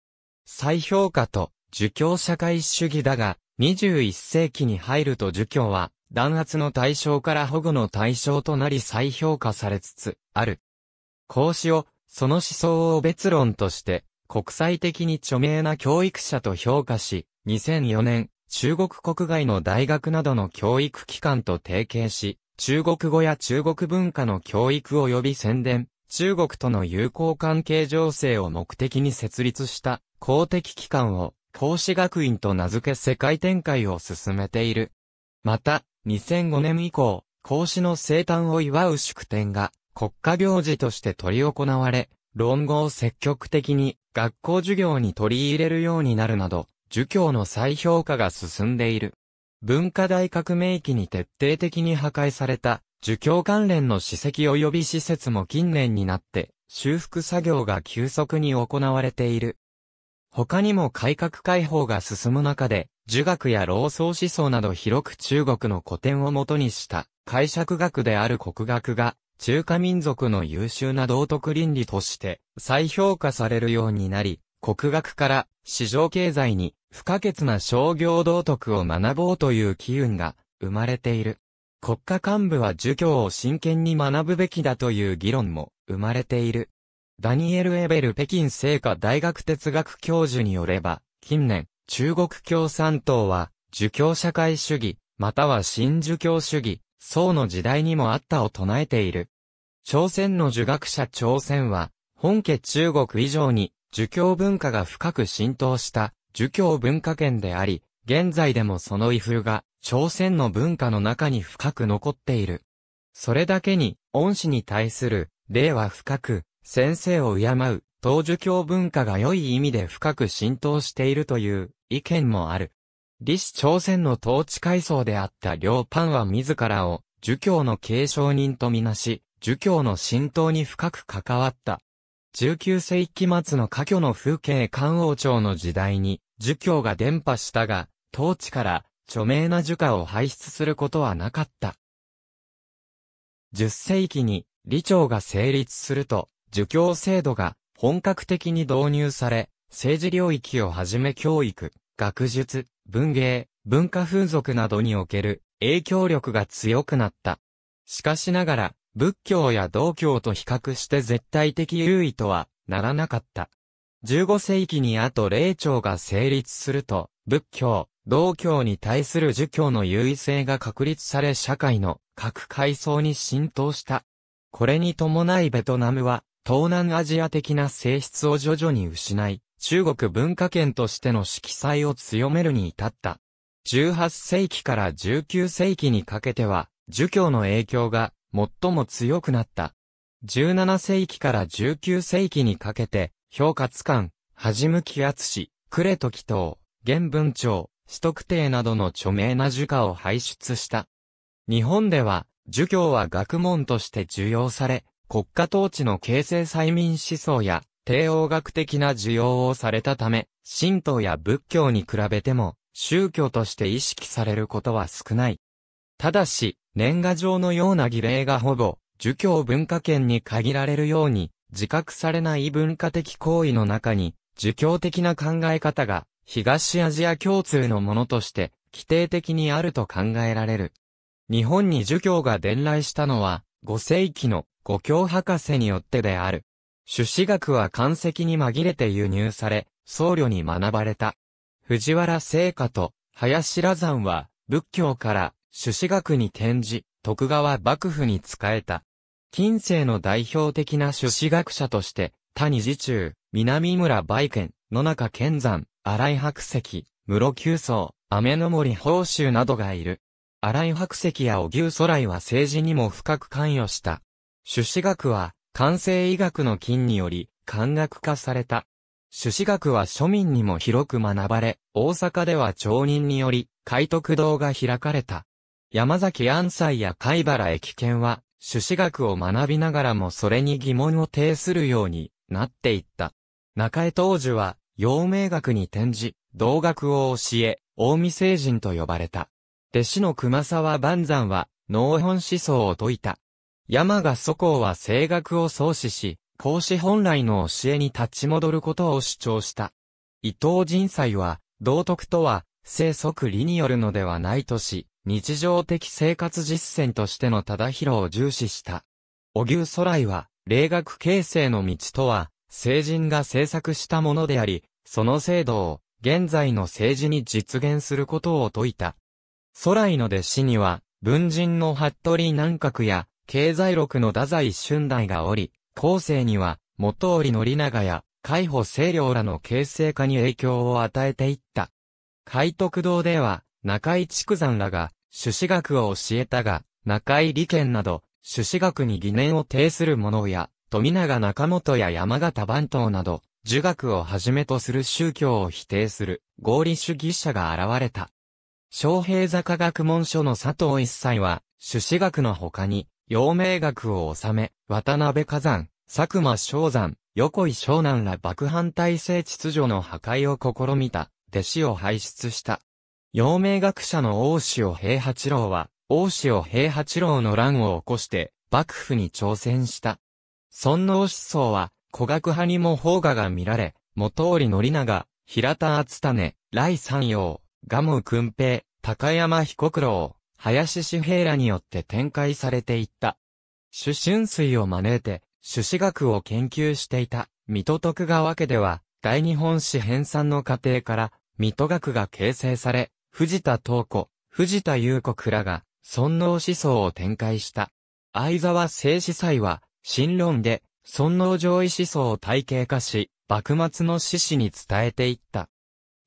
再評価と、儒教社会主義だが、21世紀に入ると儒教は、弾圧の対象から保護の対象となり再評価されつつある。孔子を、その思想を別論として、国際的に著名な教育者と評価し、2004年、中国国外の大学などの教育機関と提携し、中国語や中国文化の教育及び宣伝、中国との友好関係情勢を目的に設立した公的機関を孔子学院と名付け世界展開を進めている。また、2005年以降、孔子の生誕を祝う祝典が国家行事として取り行われ、論語を積極的に学校授業に取り入れるようになるなど、儒教の再評価が進んでいる。文化大革命期に徹底的に破壊された、儒教関連の史跡及び施設も近年になって、修復作業が急速に行われている。他にも改革開放が進む中で、儒学や老僧思想など広く中国の古典をもとにした解釈学である国学が中華民族の優秀な道徳倫理として再評価されるようになり、国学から市場経済に不可欠な商業道徳を学ぼうという機運が生まれている。国家幹部は儒教を真剣に学ぶべきだという議論も生まれている。ダニエル・エベル北京聖火大学哲学教授によれば、近年、中国共産党は、儒教社会主義、または新儒教主義、宋の時代にもあったを唱えている。朝鮮の儒学者朝鮮は、本家中国以上に、儒教文化が深く浸透した、儒教文化圏であり、現在でもその威風が、朝鮮の文化の中に深く残っている。それだけに、恩師に対する、礼は深く、先生を敬う、当儒教文化が良い意味で深く浸透しているという、意見もある。李氏朝鮮の統治階層であった両パンは自らを、儒教の継承人とみなし、儒教の浸透に深く関わった。19世紀末の華僑の風景漢王朝の時代に、儒教が伝播したが、統治から著名な儒家を排出することはなかった。10世紀に、李朝が成立すると、儒教制度が本格的に導入され、政治領域をはじめ教育、学術、文芸、文化風俗などにおける影響力が強くなった。しかしながら、仏教や道教と比較して絶対的優位とはならなかった。15世紀にあと霊長が成立すると、仏教、道教に対する儒教の優位性が確立され社会の各階層に浸透した。これに伴いベトナムは東南アジア的な性質を徐々に失い、中国文化圏としての色彩を強めるに至った。18世紀から19世紀にかけては、儒教の影響が最も強くなった。17世紀から19世紀にかけて、評価ん、はじむきあつし、れレトキ等、原文長、史特定などの著名な儒家を輩出した。日本では、儒教は学問として受容され、国家統治の形成催眠思想や帝王学的な需要をされたため、神道や仏教に比べても、宗教として意識されることは少ない。ただし、年賀状のような儀礼がほぼ、儒教文化圏に限られるように、自覚されない文化的行為の中に、儒教的な考え方が、東アジア共通のものとして、規定的にあると考えられる。日本に儒教が伝来したのは、5世紀の五教博士によってである。朱子学は漢石に紛れて輸入され、僧侶に学ばれた。藤原聖華と林羅山は仏教から朱子学に転じ、徳川幕府に仕えた。近世の代表的な朱子学者として、谷自中、南村梅賢、野中健山、荒井白石、室久宗、雨の森宝州などがいる。荒井白石や小牛空来は政治にも深く関与した。朱子学は、完成医学の金により、漢学化された。朱子学は庶民にも広く学ばれ、大阪では町人により、開徳堂が開かれた。山崎安斎や貝原駅賢は、朱子学を学びながらもそれに疑問を呈するようになっていった。中江東樹は、陽明学に転じ、同学を教え、大見聖人と呼ばれた。弟子の熊沢万山は、農本思想を説いた。山賀祖公は声楽を創始し、孔子本来の教えに立ち戻ることを主張した。伊藤仁斎は、道徳とは、生即理によるのではないとし、日常的生活実践としての忠広を重視した。小牛祖来は、霊学形成の道とは、成人が制作したものであり、その制度を、現在の政治に実現することを説いた。祖来の弟子には、文人の服部南閣や、経済録の太宰春代がおり、後世には、元織宣長や、海保清涼らの形成化に影響を与えていった。海徳堂では、中井畜山らが、朱子学を教えたが、中井利権など、朱子学に疑念を呈する者や、富永中本や山形番頭など、儒学をはじめとする宗教を否定する合理主義者が現れた。昌平坂学問所の佐藤一斎は、朱子学の他に、陽明学を治め、渡辺火山、佐久間昭山、横井湘南ら幕藩体制秩序の破壊を試みた、弟子を輩出した。陽明学者の大塩平八郎は、大塩平八郎の乱を起こして、幕府に挑戦した。尊王思想は、古学派にも法画が見られ、元織宣長、平田篤種、雷三陽、賀茂君平、高山彦九郎、林氏平らによって展開されていった。朱春水を招いて、朱子学を研究していた、水戸徳川家では、大日本史編纂の過程から、水戸学が形成され、藤田東子、藤田裕子らが、尊王思想を展開した。相沢聖司祭は、新論で、尊王上位思想を体系化し、幕末の志士に伝えていった。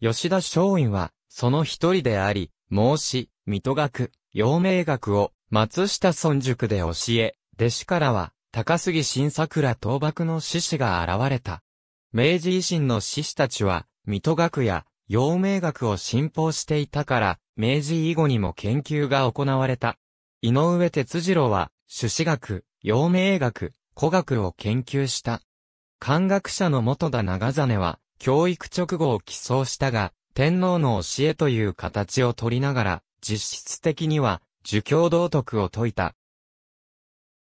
吉田松陰は、その一人であり、孟子、水戸学、陽明学を松下村塾で教え、弟子からは高杉晋作ら倒幕の志士が現れた。明治維新の志士たちは、水戸学や陽明学を信奉していたから、明治以後にも研究が行われた。井上哲次郎は、朱子学、陽明学、古学を研究した。漢学者の元田長真は、教育直後を寄贈したが、天皇の教えという形を取りながら、実質的には、儒教道徳を説いた。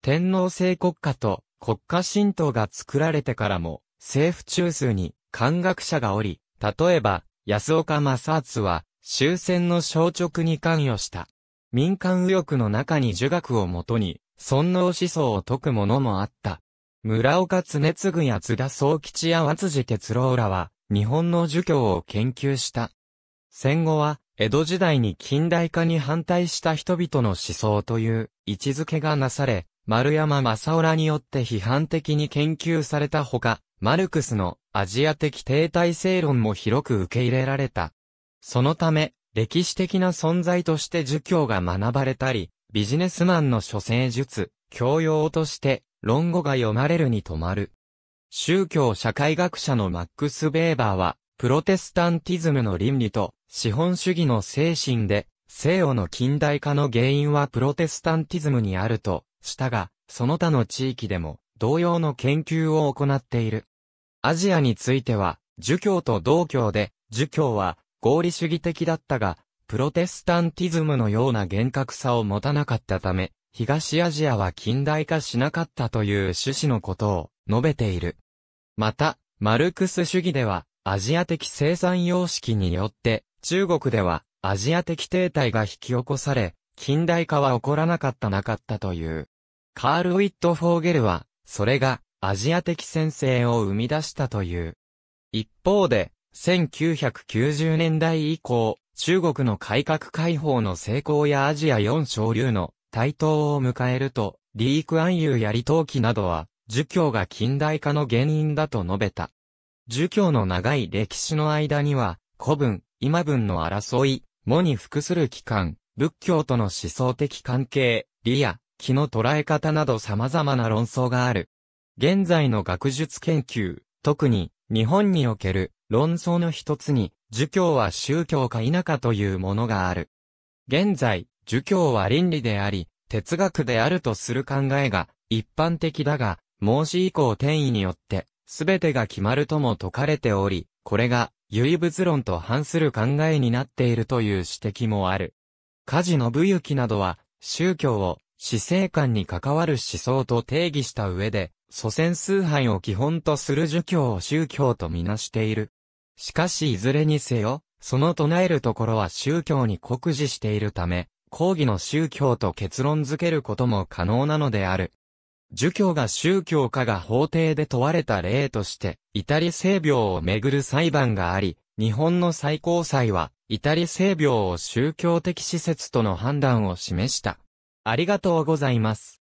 天皇制国家と国家神道が作られてからも、政府中枢に漢学者がおり、例えば、安岡正厚は、終戦の消直に関与した。民間右翼の中に儒学をもとに、尊王思想を説くものもあった。村岡常次や津田宗吉や松地哲郎らは、日本の儒教を研究した。戦後は、江戸時代に近代化に反対した人々の思想という位置づけがなされ、丸山正浦によって批判的に研究されたほか、マルクスのアジア的停滞正論も広く受け入れられた。そのため、歴史的な存在として儒教が学ばれたり、ビジネスマンの諸生術、教養として論語が読まれるに止まる。宗教社会学者のマックス・ベーバーは、プロテスタンティズムの倫理と資本主義の精神で、西欧の近代化の原因はプロテスタンティズムにあるとしたが、その他の地域でも同様の研究を行っている。アジアについては、儒教と道教で、儒教は合理主義的だったが、プロテスタンティズムのような厳格さを持たなかったため、東アジアは近代化しなかったという趣旨のことを述べている。また、マルクス主義では、アジア的生産様式によって、中国ではアジア的停滞が引き起こされ、近代化は起こらなかったなかったという。カール・ウィット・フォーゲルは、それがアジア的先制を生み出したという。一方で、1990年代以降、中国の改革開放の成功やアジア4省流の台頭を迎えると、リーク・アンユーやト登キなどは、儒教が近代化の原因だと述べた。儒教の長い歴史の間には、古文、今文の争い、もに服する機関、仏教との思想的関係、理や、気の捉え方など様々な論争がある。現在の学術研究、特に、日本における論争の一つに、儒教は宗教か否かというものがある。現在、儒教は倫理であり、哲学であるとする考えが一般的だが、孟子以降転移によって、すべてが決まるとも説かれており、これが唯物論と反する考えになっているという指摘もある。梶信行などは、宗教を、死生観に関わる思想と定義した上で、祖先崇拝を基本とする儒教を宗教とみなしている。しかしいずれにせよ、その唱えるところは宗教に酷似しているため、講義の宗教と結論づけることも可能なのである。儒教が宗教家が法廷で問われた例として、イタリ性病をめぐる裁判があり、日本の最高裁は、イタリ性病を宗教的施設との判断を示した。ありがとうございます。